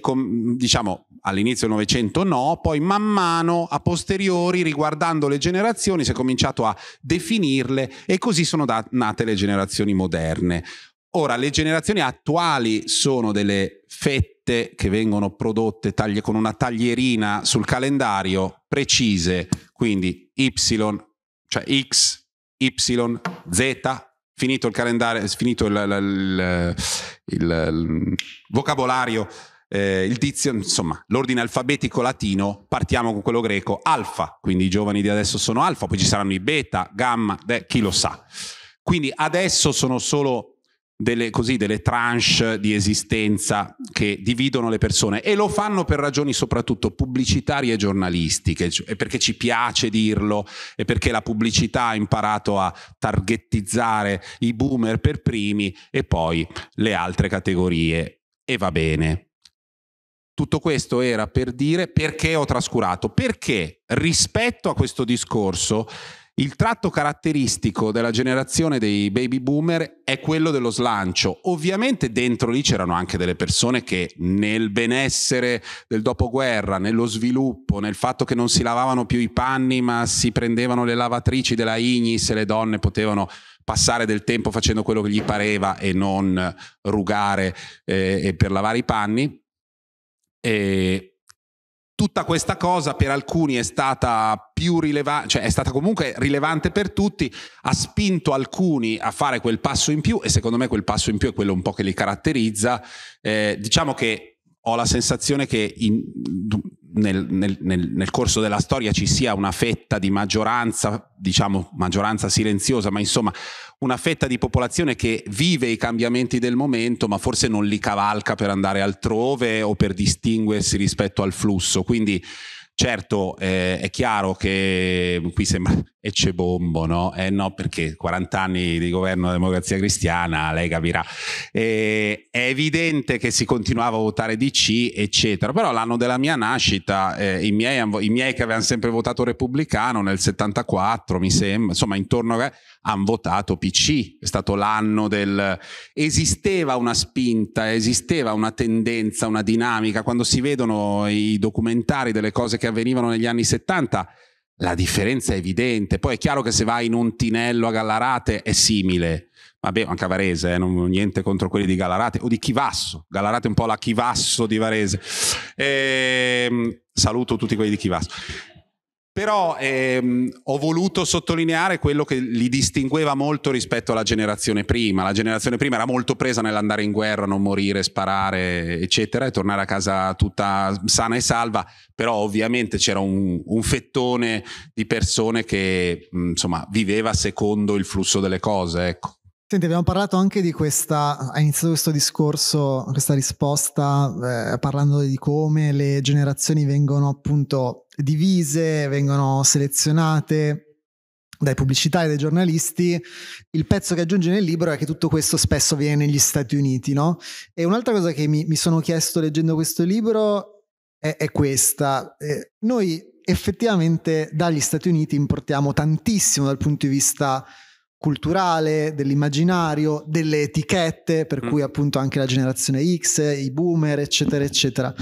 diciamo, all'inizio del Novecento no, poi man mano, a posteriori, riguardando le generazioni, si è cominciato a definirle e così sono nate le generazioni moderne. Ora, le generazioni attuali sono delle fette che vengono prodotte taglie, con una taglierina sul calendario precise, quindi Y, cioè X, Y, Z, finito il calendario, finito il, il, il, il vocabolario, eh, il dizio, insomma, l'ordine alfabetico latino, partiamo con quello greco, alfa, quindi i giovani di adesso sono alfa, poi ci saranno i beta, gamma, de, chi lo sa. Quindi adesso sono solo delle, così, delle tranche di esistenza che dividono le persone e lo fanno per ragioni soprattutto pubblicitarie e giornalistiche, cioè perché ci piace dirlo e perché la pubblicità ha imparato a targettizzare i boomer per primi e poi le altre categorie e va bene. Tutto questo era per dire perché ho trascurato, perché rispetto a questo discorso il tratto caratteristico della generazione dei baby boomer è quello dello slancio. Ovviamente dentro lì c'erano anche delle persone che nel benessere del dopoguerra, nello sviluppo, nel fatto che non si lavavano più i panni ma si prendevano le lavatrici della Ignis e le donne potevano passare del tempo facendo quello che gli pareva e non rugare eh, per lavare i panni. E Tutta questa cosa per alcuni è stata più rilevante, cioè è stata comunque rilevante per tutti, ha spinto alcuni a fare quel passo in più e secondo me quel passo in più è quello un po' che li caratterizza. Eh, diciamo che ho la sensazione che in, nel, nel, nel, corso della storia ci sia una fetta di maggioranza, diciamo maggioranza silenziosa, ma insomma una fetta di popolazione che vive i cambiamenti del momento, ma forse non li cavalca per andare altrove o per distinguersi rispetto al flusso. Quindi certo eh, è chiaro che qui sembra e c'è bombo, no? Eh no, perché 40 anni di governo della democrazia cristiana, lei capirà. Eh, è evidente che si continuava a votare DC, eccetera, però l'anno della mia nascita, eh, i, miei, i, miei, che avevano sempre votato repubblicano nel 74, mi sembra, insomma intorno a... hanno votato PC, è stato l'anno del... esisteva una spinta, esisteva una tendenza, una dinamica, quando si vedono i documentari delle cose che avvenivano negli anni 70, la differenza è evidente. Poi è chiaro che se vai in un tinello a Gallarate è simile. Vabbè, anche a Varese, eh, non, niente contro quelli di Gallarate o di Chivasso. Gallarate è un po' la Chivasso di Varese. E, ehm, saluto tutti quelli di Chivasso. Però ehm, ho voluto sottolineare quello che li distingueva molto rispetto alla generazione prima. La generazione prima era molto presa nell'andare in guerra, non morire, sparare, eccetera, e tornare a casa tutta sana e salva. Però ovviamente c'era un, un fettone di persone che mh, insomma, viveva secondo il flusso delle cose. Ecco. Senti, abbiamo parlato anche di questa, ha iniziato questo discorso, questa risposta, eh, parlando di come le generazioni vengono appunto divise, vengono selezionate dai pubblicitari dai giornalisti. Il pezzo che aggiunge nel libro è che tutto questo spesso viene negli Stati Uniti, no? E un'altra cosa che mi, mi sono chiesto leggendo questo libro è, è questa. Eh, noi effettivamente dagli Stati Uniti importiamo tantissimo dal punto di vista culturale, dell'immaginario, delle etichette, per mm. cui appunto anche la generazione X, i boomer, eccetera, eccetera.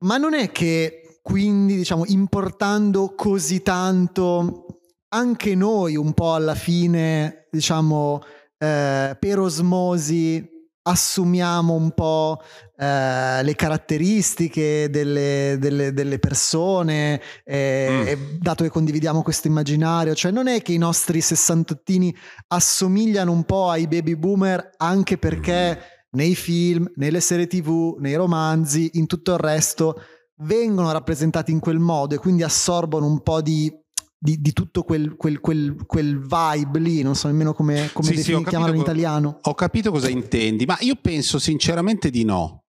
Ma non è che quindi, diciamo, importando così tanto, anche noi un po' alla fine, diciamo, eh, per osmosi assumiamo un po' eh, le caratteristiche delle, delle, delle persone, eh, mm. dato che condividiamo questo immaginario, cioè non è che i nostri sessantottini assomigliano un po' ai baby boomer anche perché mm. nei film, nelle serie tv, nei romanzi, in tutto il resto vengono rappresentati in quel modo e quindi assorbono un po' di di, di, tutto quel, quel, quel, quel, vibe lì, non so nemmeno come, come sì, defini, sì, chiamarlo in italiano. Ho capito cosa intendi, ma io penso sinceramente di no.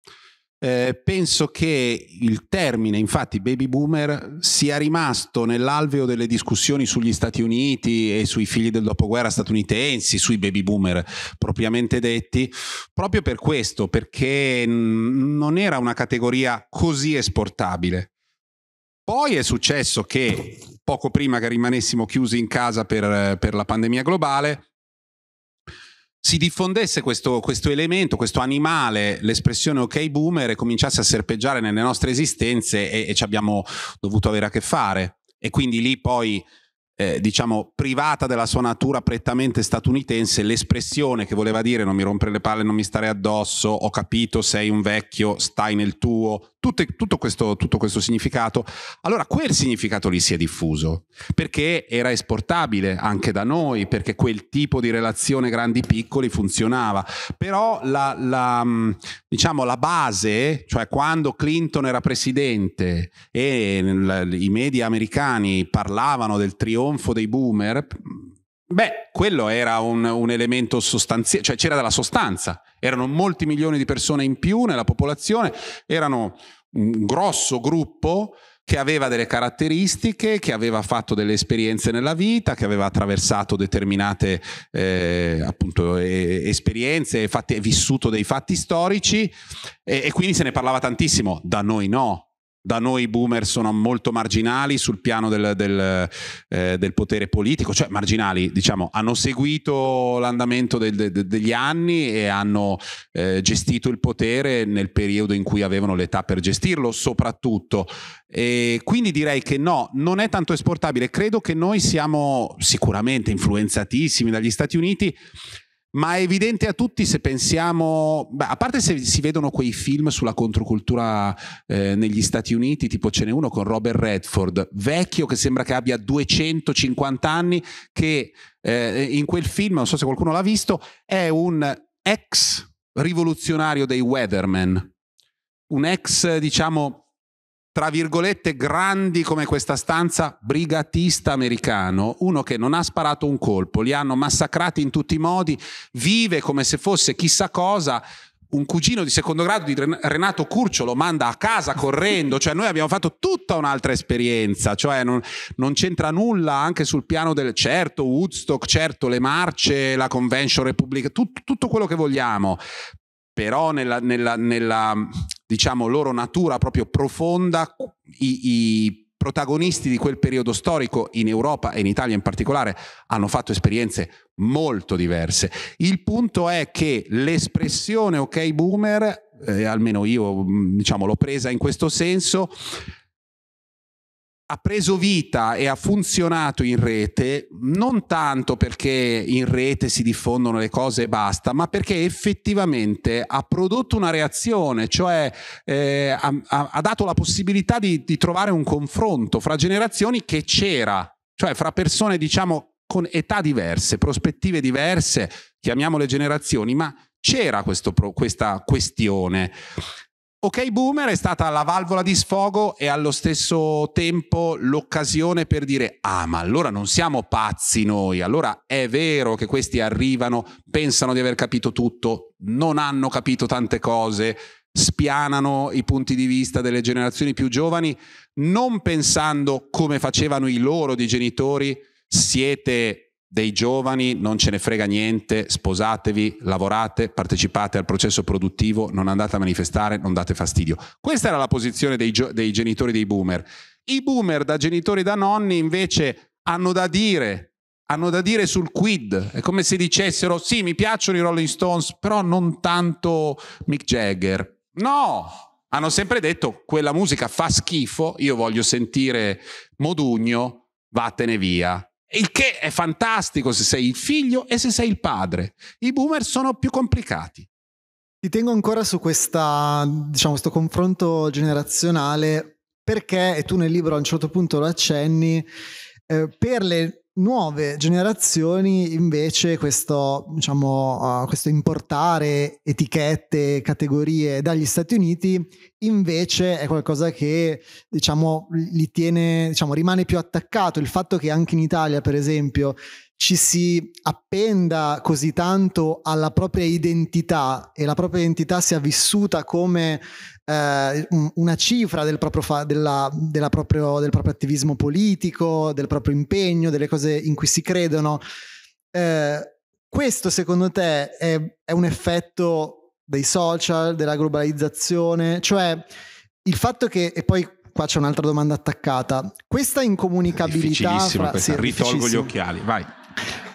Eh, penso che il termine, infatti, baby boomer sia rimasto nell'alveo delle discussioni sugli Stati Uniti e sui figli del dopoguerra statunitensi, sui baby boomer propriamente detti, proprio per questo, perché n- non era una categoria così esportabile. Poi è successo che poco prima che rimanessimo chiusi in casa per, per la pandemia globale, si diffondesse questo, questo, elemento, questo animale, l'espressione ok boomer e cominciasse a serpeggiare nelle nostre esistenze e, e ci abbiamo dovuto avere a che fare. E quindi lì poi, eh, diciamo, privata della sua natura prettamente statunitense, l'espressione che voleva dire non mi rompere le palle, non mi stare addosso, ho capito, sei un vecchio, stai nel tuo, tutto, tutto, questo, tutto, questo, significato. Allora quel significato lì si è diffuso perché era esportabile anche da noi, perché quel tipo di relazione grandi-piccoli funzionava. Però la, la, mm, diciamo, la base, cioè quando Clinton era presidente e i media americani parlavano del trionfo dei boomer, Beh, quello era un, un elemento sostanziale, cioè c'era della sostanza, erano molti milioni di persone in più nella popolazione, erano un grosso gruppo che aveva delle caratteristiche, che aveva fatto delle esperienze nella vita, che aveva attraversato determinate eh, appunto, eh, esperienze, fatti, vissuto dei fatti storici e, e quindi se ne parlava tantissimo, da noi no, da noi boomer sono molto marginali sul piano del, del, eh, del potere politico, cioè marginali, diciamo, hanno seguito l'andamento del, de, degli anni e hanno eh, gestito il potere nel periodo in cui avevano l'età per gestirlo, soprattutto. E quindi direi che no, non è tanto esportabile. Credo che noi siamo sicuramente influenzatissimi dagli Stati Uniti ma è evidente a tutti se pensiamo, beh, a parte se si vedono quei film sulla controcultura eh, negli Stati Uniti, tipo ce n'è uno con Robert Redford, vecchio che sembra che abbia 250 anni, che eh, in quel film, non so se qualcuno l'ha visto, è un ex rivoluzionario dei Weatherman, un ex, diciamo, tra virgolette grandi come questa stanza brigatista americano, uno che non ha sparato un colpo, li hanno massacrati in tutti i modi, vive come se fosse chissà cosa, un cugino di secondo grado di Renato Curcio lo manda a casa correndo, cioè noi abbiamo fatto tutta un'altra esperienza, cioè non, non, c'entra nulla anche sul piano del certo Woodstock, certo le marce, la convention repubblica, tut, tutto quello che vogliamo, però nella, nella, nella diciamo, loro natura proprio profonda i, i protagonisti di quel periodo storico in Europa e in Italia in particolare hanno fatto esperienze molto diverse. Il punto è che l'espressione ok boomer, eh, almeno io mm, diciamo, l'ho presa in questo senso, ha preso vita e ha funzionato in rete non tanto perché in rete si diffondono le cose e basta, ma perché effettivamente ha prodotto una reazione, cioè eh, ha, ha, dato la possibilità di, di trovare un confronto fra generazioni che c'era, cioè fra persone diciamo con età diverse, prospettive diverse, chiamiamole generazioni, ma c'era questo, questa questione. Ok Boomer è stata la valvola di sfogo e allo stesso tempo l'occasione per dire ah ma allora non siamo pazzi noi, allora è vero che questi arrivano, pensano di aver capito tutto, non hanno capito tante cose, spianano i punti di vista delle generazioni più giovani, non pensando come facevano i loro di genitori, siete dei giovani non ce ne frega niente, sposatevi, lavorate, partecipate al processo produttivo, non andate a manifestare, non date fastidio. Questa era la posizione dei, gio- dei genitori dei boomer. I boomer da genitori da nonni invece hanno da dire, hanno da dire sul quid. È come se dicessero sì, mi piacciono i Rolling Stones, però non tanto Mick Jagger. No, hanno sempre detto quella musica fa schifo, io voglio sentire Modugno, vattene via. Il che è fantastico se sei il figlio e se sei il padre. I boomer sono più complicati. Ti tengo ancora su questa, diciamo, questo confronto generazionale perché, e tu nel libro a un certo punto lo accenni, eh, per le nuove generazioni invece questo, diciamo, uh, questo, importare etichette, categorie dagli Stati Uniti invece è qualcosa che diciamo, li tiene, diciamo, rimane più attaccato. Il fatto che anche in Italia per esempio ci si appenda così tanto alla propria identità e la propria identità sia vissuta come eh, una cifra del proprio, fa- della, della proprio, del proprio, attivismo politico, del proprio impegno, delle cose in cui si credono. Eh, questo secondo te è, è un effetto dei social, della globalizzazione? Cioè il fatto che, e poi qua c'è un'altra domanda attaccata. Questa incomunicabilità. Fra... Questa. Sì, Ritolgo gli occhiali, vai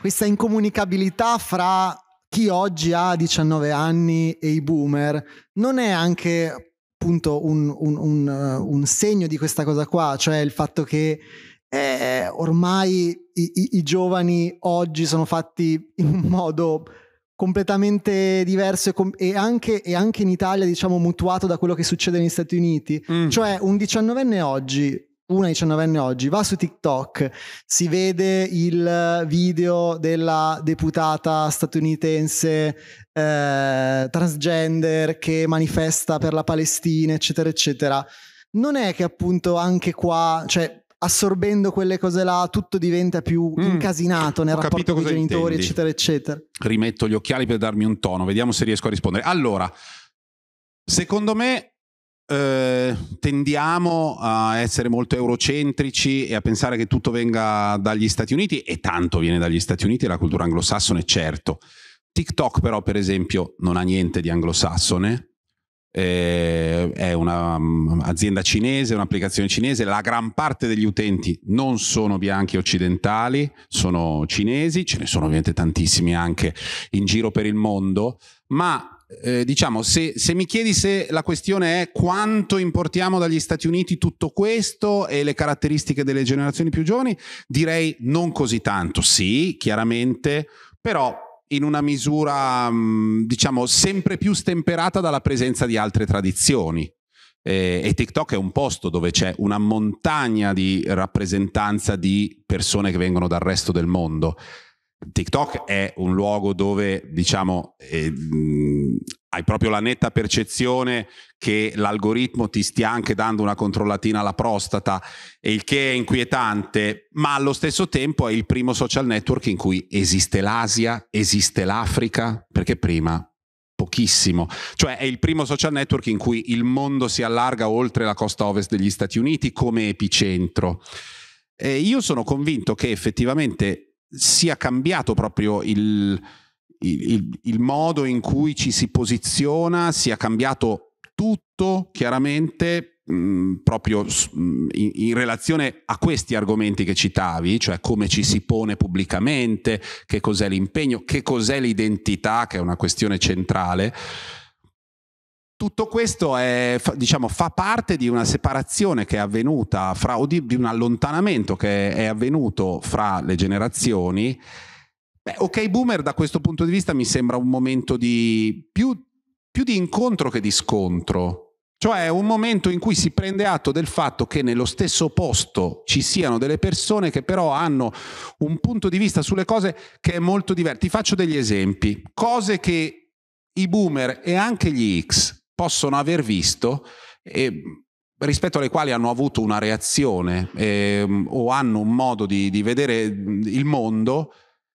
questa incomunicabilità fra chi oggi ha 19 anni e i boomer non è anche appunto un, un, un, eh, un, segno di questa cosa qua, cioè il fatto che eh, ormai i, i, i, giovani oggi sono fatti in un modo completamente diverso e, com- e, anche, e, anche, in Italia diciamo mutuato da quello che succede negli Stati Uniti, mm. cioè un diciannovenne oggi una 19enne oggi va su TikTok, si vede il video della deputata statunitense eh, transgender che manifesta per la Palestina, eccetera, eccetera. Non è che appunto anche qua, cioè assorbendo quelle cose là, tutto diventa più mm, incasinato nel rapporto con i genitori, intendi. eccetera, eccetera. Rimetto gli occhiali per darmi un tono, vediamo se riesco a rispondere. Allora, secondo me eh, tendiamo a essere molto eurocentrici e a pensare che tutto venga dagli Stati Uniti e tanto viene dagli Stati Uniti, la cultura anglosassone certo. TikTok però per esempio non ha niente di anglosassone, eh, è un'azienda mm, um, cinese, un'applicazione cinese, la gran parte degli utenti non sono bianchi occidentali, sono cinesi, ce ne sono ovviamente tantissimi anche in giro per il mondo, ma eh, diciamo, se, se, mi chiedi se la questione è quanto importiamo dagli Stati Uniti tutto questo e le caratteristiche delle generazioni più giovani, direi non così tanto. Sì, chiaramente, però in una misura, mm, diciamo, sempre più stemperata dalla presenza di altre tradizioni. Eh, e TikTok è un posto dove c'è una montagna di rappresentanza di persone che vengono dal resto del mondo. TikTok è un luogo dove, diciamo, eh, mm, hai proprio la netta percezione che l'algoritmo ti stia anche dando una controllatina alla prostata, il che è inquietante, ma allo stesso tempo è il primo social network in cui esiste l'Asia, esiste l'Africa, perché prima pochissimo, cioè è il primo social network in cui il mondo si allarga oltre la costa ovest degli Stati Uniti come epicentro. E io sono convinto che effettivamente sia cambiato proprio il, il, il, il modo in cui ci si posiziona, sia cambiato tutto chiaramente Mh, mm, proprio mh, mm, in, in, relazione a questi argomenti che citavi, cioè come ci si pone pubblicamente, che cos'è l'impegno, che cos'è l'identità, che è una questione centrale. Tutto questo è, diciamo, fa parte di una separazione che è avvenuta fra, o di, di un allontanamento che è avvenuto fra le generazioni. Beh, ok Boomer da questo punto di vista mi sembra un momento di più, più di incontro che di scontro, cioè un momento in cui si prende atto del fatto che nello stesso posto ci siano delle persone che però hanno un punto di vista sulle cose che è molto diverso. Ti faccio degli esempi, cose che i boomer e anche gli X possono aver visto e rispetto alle quali hanno avuto una reazione ehm, o hanno un modo di, di vedere il mondo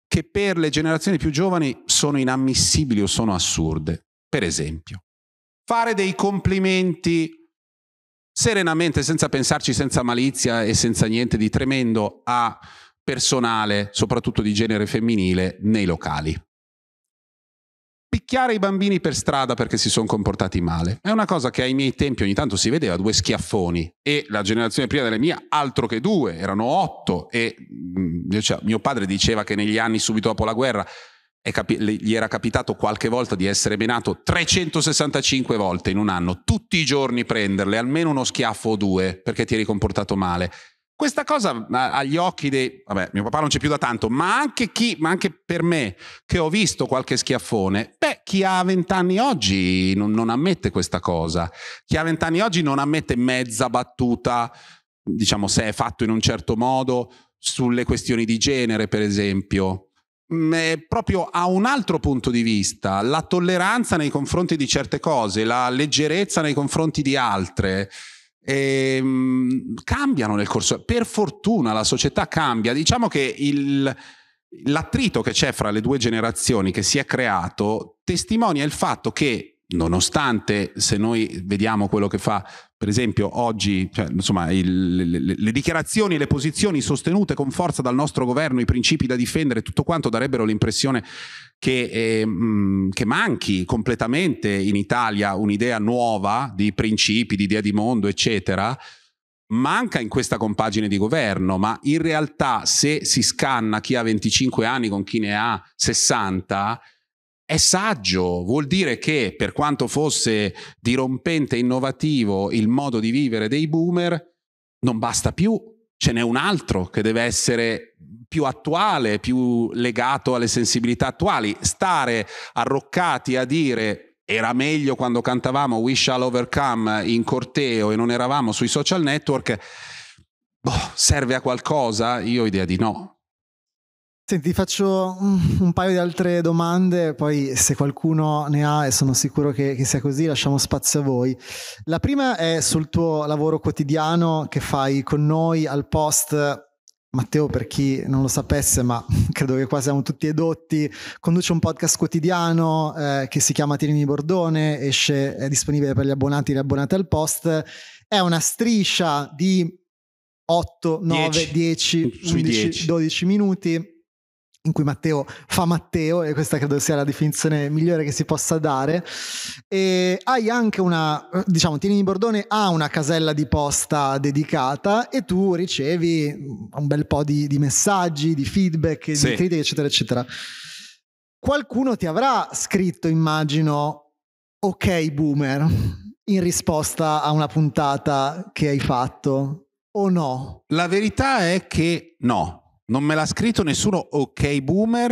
che per le generazioni più giovani sono inammissibili o sono assurde. Per esempio, fare dei complimenti serenamente, senza pensarci, senza malizia e senza niente di tremendo a personale, soprattutto di genere femminile, nei locali. Picchiare i bambini per strada perché si sono comportati male è una cosa che ai miei tempi ogni tanto si vedeva, due schiaffoni e la generazione prima della mia, altro che due, erano otto e mm, cioè, mio padre diceva che negli anni subito dopo la guerra capi- gli era capitato qualche volta di essere menato 365 volte in un anno, tutti i giorni prenderle, almeno uno schiaffo o due perché ti eri comportato male. Questa cosa agli occhi dei... Vabbè, mio papà non c'è più da tanto, ma anche chi, ma anche per me, che ho visto qualche schiaffone, beh, chi ha vent'anni oggi non, non ammette questa cosa. Chi ha vent'anni oggi non ammette mezza battuta, diciamo, se è fatto in un certo modo, sulle questioni di genere, per esempio mm, proprio a un altro punto di vista, la tolleranza nei confronti di certe cose, la leggerezza nei confronti di altre e, ehm, cambiano nel corso. Per fortuna la società cambia. Diciamo che il, l'attrito che c'è fra le due generazioni che si è creato testimonia il fatto che nonostante se noi vediamo quello che fa per esempio oggi cioè, insomma, il, le, le, dichiarazioni le posizioni sostenute con forza dal nostro governo i principi da difendere tutto quanto darebbero l'impressione che, eh, mh, che manchi completamente in Italia un'idea nuova di principi di idea di mondo eccetera manca in questa compagine di governo, ma in realtà se si scanna chi ha 25 anni con chi ne ha 60, è saggio, vuol dire che per quanto fosse dirompente e innovativo il modo di vivere dei boomer, non basta più, ce n'è un altro che deve essere più attuale, più legato alle sensibilità attuali. Stare arroccati a dire era meglio quando cantavamo We Shall Overcome in corteo e non eravamo sui social network, boh, serve a qualcosa? Io ho idea di no. Senti, faccio un paio di altre domande, poi se qualcuno ne ha e sono sicuro che, che, sia così, lasciamo spazio a voi. La prima è sul tuo lavoro quotidiano che fai con noi al post. Matteo, per chi non lo sapesse, ma credo che qua siamo tutti edotti, conduce un podcast quotidiano eh, che si chiama Tirimi Bordone, esce, è disponibile per gli abbonati e le abbonate al post. È una striscia di 8, 9, 10, 10 11, 10. 12 minuti in cui Matteo fa Matteo e questa credo sia la definizione migliore che si possa dare e hai anche una diciamo Tienini Bordone ha una casella di posta dedicata e tu ricevi mm, un bel po' di, di messaggi di feedback sì. di critiche eccetera eccetera qualcuno ti avrà scritto immagino ok boomer in risposta a una puntata che hai fatto o no? La verità è che no non me l'ha scritto nessuno, ok boomer.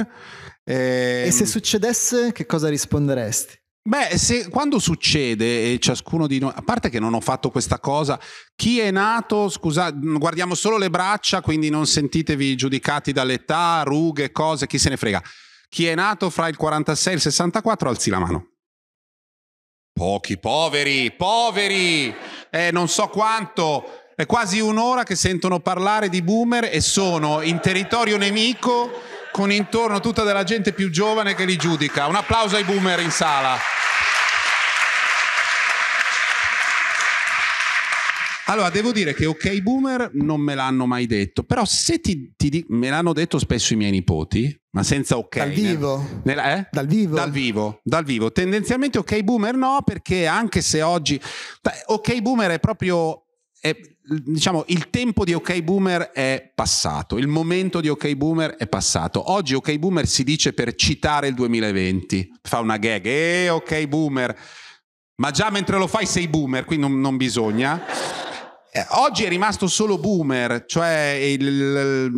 Eh... E se ehm, succedesse, che cosa risponderesti? Beh, se, quando succede, e ciascuno di noi, a parte che non ho fatto questa cosa, chi è nato, scusa, guardiamo solo le braccia, quindi non sentitevi giudicati dall'età, rughe, cose, chi se ne frega. Chi è nato fra il 46 e il 64, alzi la mano. Pochi, poveri, poveri, eh, non so quanto. È quasi un'ora che sentono parlare di boomer e sono in territorio nemico con intorno tutta della gente più giovane che li giudica. Un applauso ai boomer in sala. Allora, devo dire che ok boomer non me l'hanno mai detto, però se ti, ti me l'hanno detto spesso i miei nipoti, ma senza ok. Dal vivo. Nella, eh? Dal vivo. Dal vivo, dal vivo. Tendenzialmente ok boomer no, perché anche se oggi... Ok boomer è proprio... È, diciamo, il tempo di OK Boomer è passato, il momento di OK Boomer è passato. Oggi OK Boomer si dice per citare il 2020, fa una gag, eh OK Boomer, ma già mentre lo fai sei boomer, quindi non, non bisogna. Eh, oggi è rimasto solo boomer, cioè il,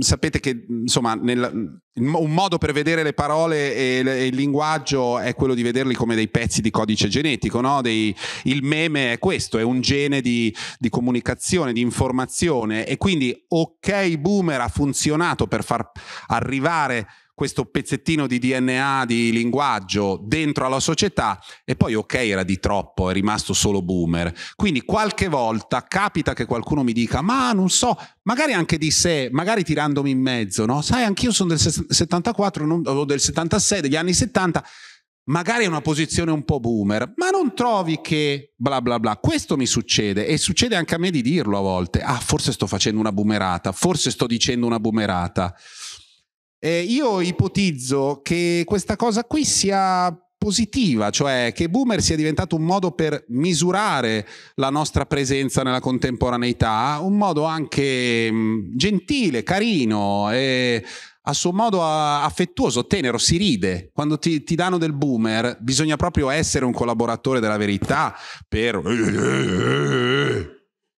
sapete che insomma nel, un modo per vedere le parole e, le, il linguaggio è quello di vederli come dei pezzi di codice genetico, no? Dei, il meme è questo, è un gene di, di, comunicazione, di informazione e quindi ok boomer ha funzionato per far arrivare questo pezzettino di DNA, di linguaggio dentro alla società e poi ok era di troppo, è rimasto solo boomer. Quindi qualche volta capita che qualcuno mi dica ma non so, magari anche di sé, magari tirandomi in mezzo, no? Sai, anch'io sono del 74 non, o del 76, degli anni 70 magari è una posizione un po' boomer, ma non trovi che bla bla bla. Questo mi succede e succede anche a me di dirlo a volte. Ah, forse sto facendo una boomerata, forse sto dicendo una boomerata. Eh, io ipotizzo che questa cosa qui sia positiva, cioè che boomer sia diventato un modo per misurare la nostra presenza nella contemporaneità, un modo anche mm, gentile, carino e a suo modo affettuoso, tenero, si ride. Quando ti, ti, danno del boomer bisogna proprio essere un collaboratore della verità per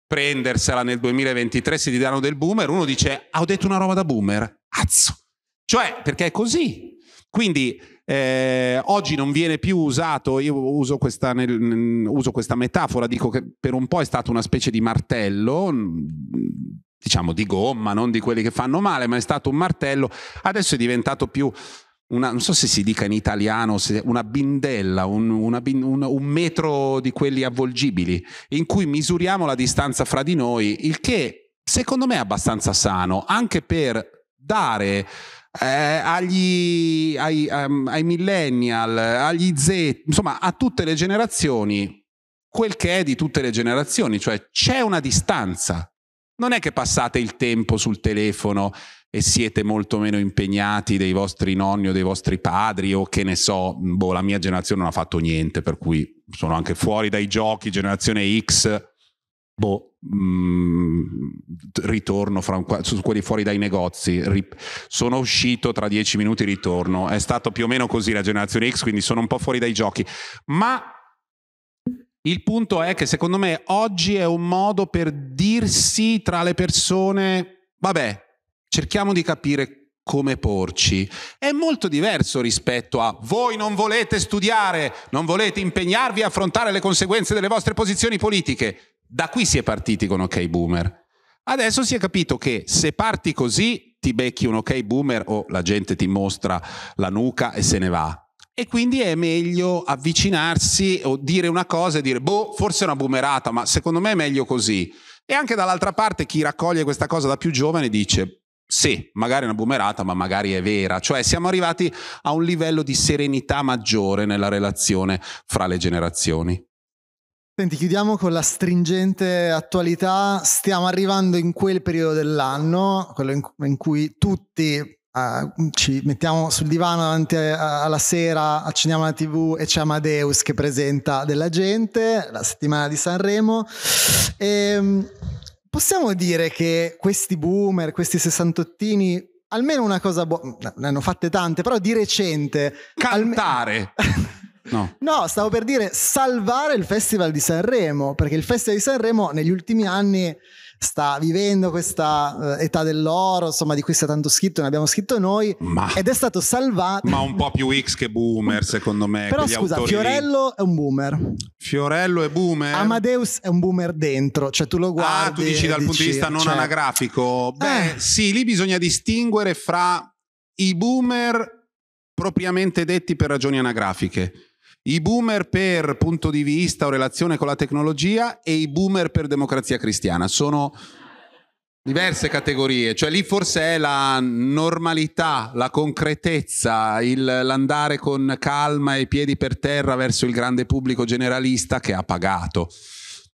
prendersela nel 2023 se ti danno del boomer, uno dice ah, ho detto una roba da boomer, azzo. Cioè, perché è così. Quindi eh, oggi non viene più usato, io uso questa, nel, uso questa metafora, dico che per un po' è stato una specie di martello, diciamo di gomma, non di quelli che fanno male, ma è stato un martello, adesso è diventato più una, non so se si dica in italiano, una bindella, un, una, un, un, metro di quelli avvolgibili, in cui misuriamo la distanza fra di noi, il che secondo me è abbastanza sano, anche per dare eh, agli, ai, um, ai millennial, agli Z, insomma a tutte le generazioni quel che è di tutte le generazioni, cioè c'è una distanza. Non è che passate il tempo sul telefono e siete molto meno impegnati dei vostri nonni o dei vostri padri o che ne so, boh, la mia generazione non ha fatto niente, per cui sono anche fuori dai giochi, generazione X, boh, mh, mm, ritorno un, su quelli fuori dai negozi, rip, sono uscito tra dieci minuti, ritorno. È stato più o meno così la generazione X, quindi sono un po' fuori dai giochi. Ma il punto è che secondo me oggi è un modo per dirsi tra le persone, vabbè, cerchiamo di capire come porci è molto diverso rispetto a voi non volete studiare, non volete impegnarvi a affrontare le conseguenze delle vostre posizioni politiche. Da qui si è partiti con Ok Boomer. Adesso si è capito che se parti così ti becchi un ok boomer o la gente ti mostra la nuca e se ne va. E quindi è meglio avvicinarsi o dire una cosa e dire, boh, forse è una boomerata, ma secondo me è meglio così. E anche dall'altra parte chi raccoglie questa cosa da più giovane dice, sì, magari è una boomerata, ma magari è vera. Cioè siamo arrivati a un livello di serenità maggiore nella relazione fra le generazioni. Senti, chiudiamo con la stringente attualità. Stiamo arrivando in quel periodo dell'anno, quello in, in cui tutti Uh, ci mettiamo sul divano davanti alla sera, accendiamo la tv e c'è Amadeus che presenta della gente, la settimana di Sanremo. E ehm, possiamo dire che questi boomer, questi sessantottini, almeno una cosa buona, ne hanno fatte tante, però di recente... Cantare! Alme- No. no, stavo per dire salvare il Festival di Sanremo, perché il Festival di Sanremo negli ultimi anni sta vivendo questa eh, età dell'oro, insomma, di cui si è tanto scritto, ne abbiamo scritto noi, ma, ed è stato salvato. Ma un po' più X che boomer, secondo me. Però scusa, Fiorello è un boomer. Fiorello è boomer. Amadeus è un boomer dentro, cioè tu lo guardi. Ah, tu dici dal dici, punto di vista non cioè... anagrafico. Beh, eh. sì, lì bisogna distinguere fra i boomer propriamente detti per ragioni anagrafiche i boomer per punto di vista o relazione con la tecnologia e i boomer per democrazia cristiana. Sono diverse categorie, cioè lì forse è la normalità, la concretezza, il, l'andare con calma e piedi per terra verso il grande pubblico generalista che ha pagato.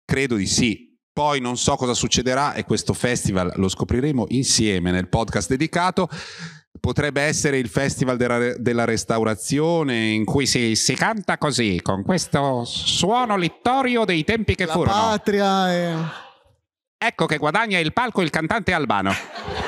Credo di sì. Poi non so cosa succederà e questo festival lo scopriremo insieme nel podcast dedicato potrebbe essere il festival della, della restaurazione in cui si, si, canta così, con questo suono littorio dei tempi che La furono. patria e... Ecco che guadagna il palco il cantante albano.